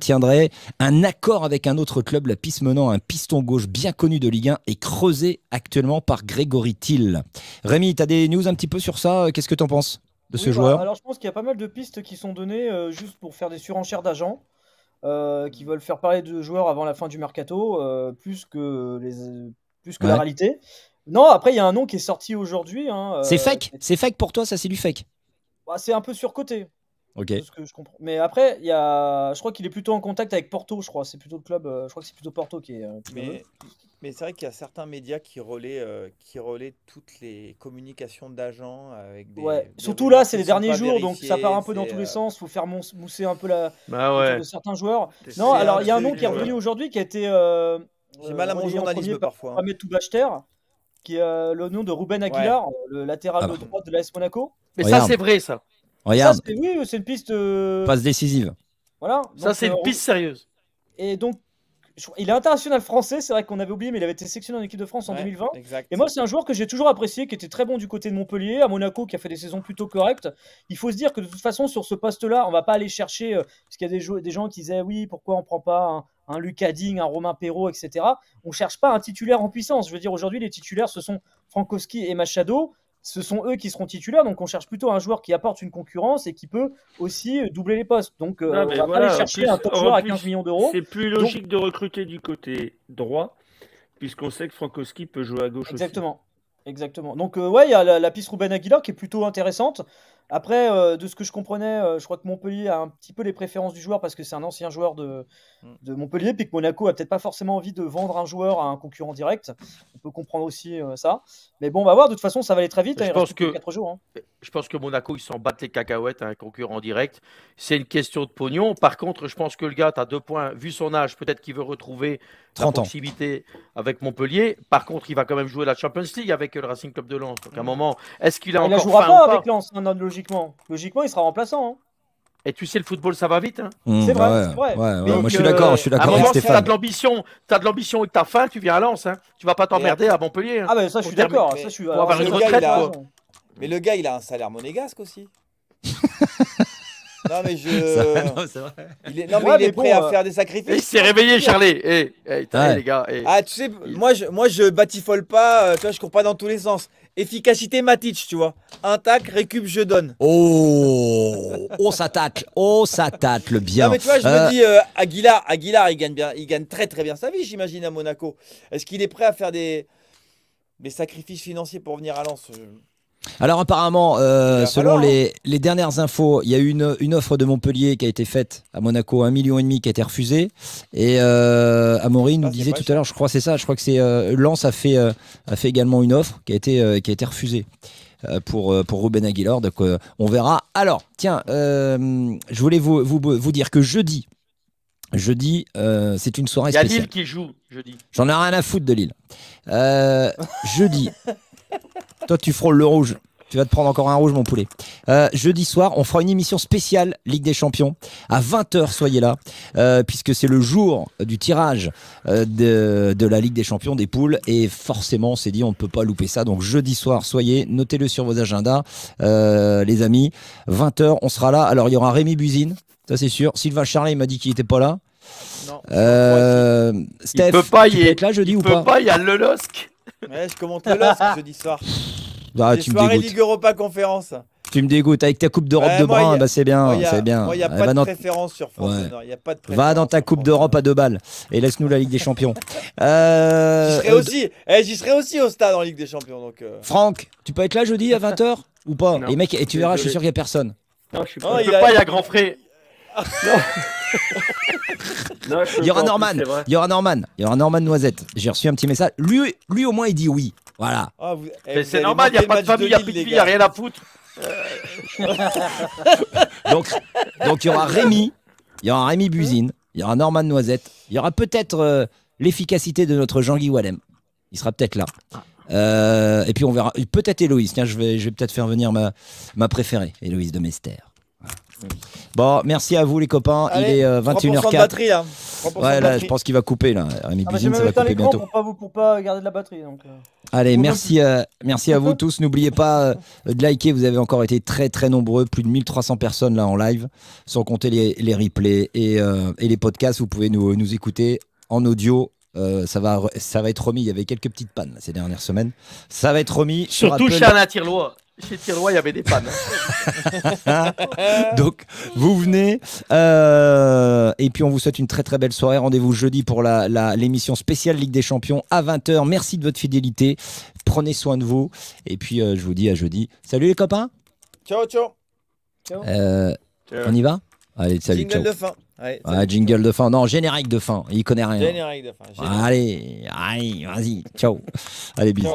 tiendrait un accord avec un autre club, la piste menant un piston gauche bien connu de Ligue 1 est creusé actuellement par Grégory Till. Rémi, tu as des news un petit peu sur ça Qu'est-ce que tu en penses de ce bah, joueur Alors je pense qu'il y a pas mal de pistes qui sont données euh, juste pour faire des surenchères d'agents. Euh, qui veulent faire parler de joueurs avant la fin du mercato, euh, plus que, plus que la réalité. Non, après, il y a un nom qui est sorti aujourd'hui. Hein, c'est fake, c'est fake pour toi, ça c'est du fake. Bah, c'est un peu surcoté. Ok. je comprends. Mais après, il y a... je crois qu'il est plutôt en contact avec Porto, je crois. C'est plutôt le club, euh, je crois que c'est plutôt Porto qui est. Euh, mais, c'est vrai qu'il y a certains médias qui relaient, euh, qui relaient toutes les communications d'agents avec des. Ouais. Surtout là, c'est les derniers jours, donc ça part un peu dans tous les sens. Faut faire mousser un peu la. Bah ouais. de certains joueurs. Non, alors il y a un nom qui est revenu aujourd'hui qui a été. J'ai mal à mon journalisme parfois. Hein. qui est le nom de Ruben Aguilar, le latéral ah. de droite de l'AS Monaco. Mais ça, c'est vrai, ça. Oui, c'est une piste. Euh, Passe décisive. Voilà. ça, c'est une euh, piste sérieuse. Et donc, il est international français, c'est vrai qu'on avait oublié, mais il avait été sélectionné en équipe de France en 2020. Et moi, c'est un joueur que j'ai toujours apprécié, qui était très bon du côté de Montpellier, à Monaco, qui a fait des saisons plutôt correctes. Il faut se dire que de toute façon, sur ce poste-là, on va pas aller chercher, euh, parce qu'il y a des, gens qui disaient oui, pourquoi on ne prend pas un, Luc Lucading, un Romain Perrault, etc. On ne cherche pas un titulaire en puissance. Je veux dire, aujourd'hui, les titulaires, ce sont Frankowski et Machado ce sont eux qui seront titulaires. Donc on cherche plutôt un joueur qui apporte une concurrence et qui peut aussi euh, doubler les postes. Donc euh, ah, on ben va aller chercher un top joueur à 15 millions d'euros. C'est plus logique de recruter du côté droit, puisqu'on sait que Frankowski peut jouer à gauche. Exactement. Exactement. Donc euh, ouais, il y a la, la, piste Ruben Aguilar qui est plutôt intéressante. Après, euh, de ce que je comprenais, euh, je crois que Montpellier a un petit peu les préférences du joueur parce que c'est un ancien joueur mm. de, Montpellier, puis que Monaco a peut-être pas forcément envie de vendre un joueur à un concurrent direct. On peut comprendre aussi euh, ça. Mais bon, on va voir. De toute façon, ça va aller très vite. Hein. je, pense que, jours, hein. je pense que Monaco, ils s'en battent les cacahuètes à un concurrent direct. C'est une question de pognon. Par contre, je pense que le gars, tu deux points. Vu son âge, peut-être qu'il veut retrouver 30 la proximité avec Montpellier. Par contre, il va quand même jouer la Champions League avec le Racing Club de Lens. Donc, à un mm. moment, est-ce qu'il a bah, encore. Il ne jouera pas, avec Lens, hein, logiquement. il sera remplaçant. Hein. Et tu sais, le football, ça va vite. Hein. Mmh, c'est vrai, bah c'est vrai. moi, je suis d'accord, je suis euh, d'accord. À un moment, si t'as de l'ambition, t'as de l'ambition et que t'as faim, tu viens à Lens. Hein. Tu vas pas t'emmerder à Montpellier. Hein. Ah ben ça, je suis d'accord. Ça, je suis. avoir une retraite. Mais le gars, il a un salaire monégasque aussi. non mais je. non, c'est vrai. Il est, non, mais il est prêt à euh, faire des sacrifices. il s'est réveillé, Charlie. Eh, hey, eh, les gars. Eh. Ah, tu sais, moi, je, moi, je batifole pas. Euh, tu vois, je cours pas dans tous les sens. Efficacité Matic, tu vois. Un récup, je donne. Oh On oh, s'attaque, on oh, s'attaque le bien. Non, mais tu vois, je me euh, dis, euh, Aguilar, Aguilar, il gagne, bien, il gagne très très bien sa vie, j'imagine, à Monaco. Est-ce qu'il est prêt à faire des, des sacrifices financiers pour venir à Lens alors apparemment, euh, selon hein. les, dernières infos, il y a eu une, offre de Montpellier qui a été faite à Monaco, un million et demi qui a été refusée. Et euh, Amaury nous disait tout à l'heure, je crois c'est ça, je crois que c'est euh, Lens a fait, euh, a fait également une offre qui a été, euh, qui a été refusée pour, pour Ruben Aguilar. Donc on verra. Alors, tiens, je voulais vous, vous, dire que jeudi, jeudi, c'est une soirée spéciale. Il y Lille qui joue jeudi. J'en ai rien à foutre de Lille. jeudi. Toi, tu frôles le rouge. Tu vas te prendre encore un rouge, mon poulet. Euh, jeudi soir, on fera une émission spéciale Ligue des Champions. À 20h, soyez là, euh, puisque c'est le jour du tirage euh, de, la Ligue des Champions des poules. Et forcément, on s'est dit, on ne peut pas louper ça. Donc jeudi soir, soyez, notez-le sur vos agendas, les amis. 20h, on sera là. Alors, il y aura Rémi Buzine, ça c'est sûr. Sylvain Charlet, il m'a dit qu'il n'était pas là. Non. Steph, il peut pas y être là jeudi ou pas, Il y a le LOSC. Ouais, je commentais le ce jeudi soir. Bah, tu soirée me Ligue Europa Conférence. Tu me dégoûtes avec ta coupe d'Europe de brun, bah, c'est bien, c'est bien. Moi, y a eh pas bah, de préférence sur France. pas de préférence Va dans ta coupe d'Europe à deux balles et laisse-nous la Ligue des Champions. euh... J'y serai euh, aussi, eh, aussi au stade en Ligue des Champions donc. Euh... Franck, tu peux être là jeudi à 20h ou pas Et mec, et tu verras, je suis sûr qu'il n'y a personne. Non, je suis oh, pas. il a... pas, il y a grand frais il y aura Norman. Il y aura Norman. Il y aura Norman Noisette. J'ai reçu un petit message. Lui, lui au moins, il dit oui. Voilà. Ah, eh, c'est normal, il n'y a pas de famille, il n'y a il n'y a rien à foutre. donc, donc il y aura Rémi, il y aura Rémi Buzine, il y aura Norman Noisette, il y aura peut-être euh, l'efficacité de notre Jean-Guy Wallem. Il sera peut-être là. Euh, et puis on verra. Peut-être Héloïse. Tiens, je vais, peut-être faire venir ma, ma préférée, Héloïse de Mester. Bon, merci à vous les copains. il est 21h04. Euh, hein. Ouais, là, je pense qu'il va couper là. Rémi ah, ça va couper bientôt. Pour pas, vous, pour pas garder de la batterie. Donc, euh. Allez, merci, euh, merci à vous tous. N'oubliez pas de liker. Vous avez encore été très très nombreux, plus de 1300 personnes là en live, sans compter les, les replays et, et, les podcasts. Vous pouvez nous, nous écouter en audio ça, va, ça va être remis. Il y avait quelques petites pannes ces dernières semaines. Ça va être remis. Surtout sur Apple, chez Tiroy, il y avait des fans Donc, vous venez. Euh, et puis, on vous souhaite une très très belle soirée. Rendez-vous jeudi pour l'émission la, l'émission spéciale Ligue des Champions à 20h. Merci de votre fidélité. Prenez soin de vous. Et puis, euh, je vous dis à jeudi. Salut les copains. Ciao, ciao. Euh, on y va Allez, salut. Jingle de fin. jingle de fin. Non, générique de fin. Il connaît rien. Générique de fin. Allez, allez, vas-y. Ciao. allez, bisous.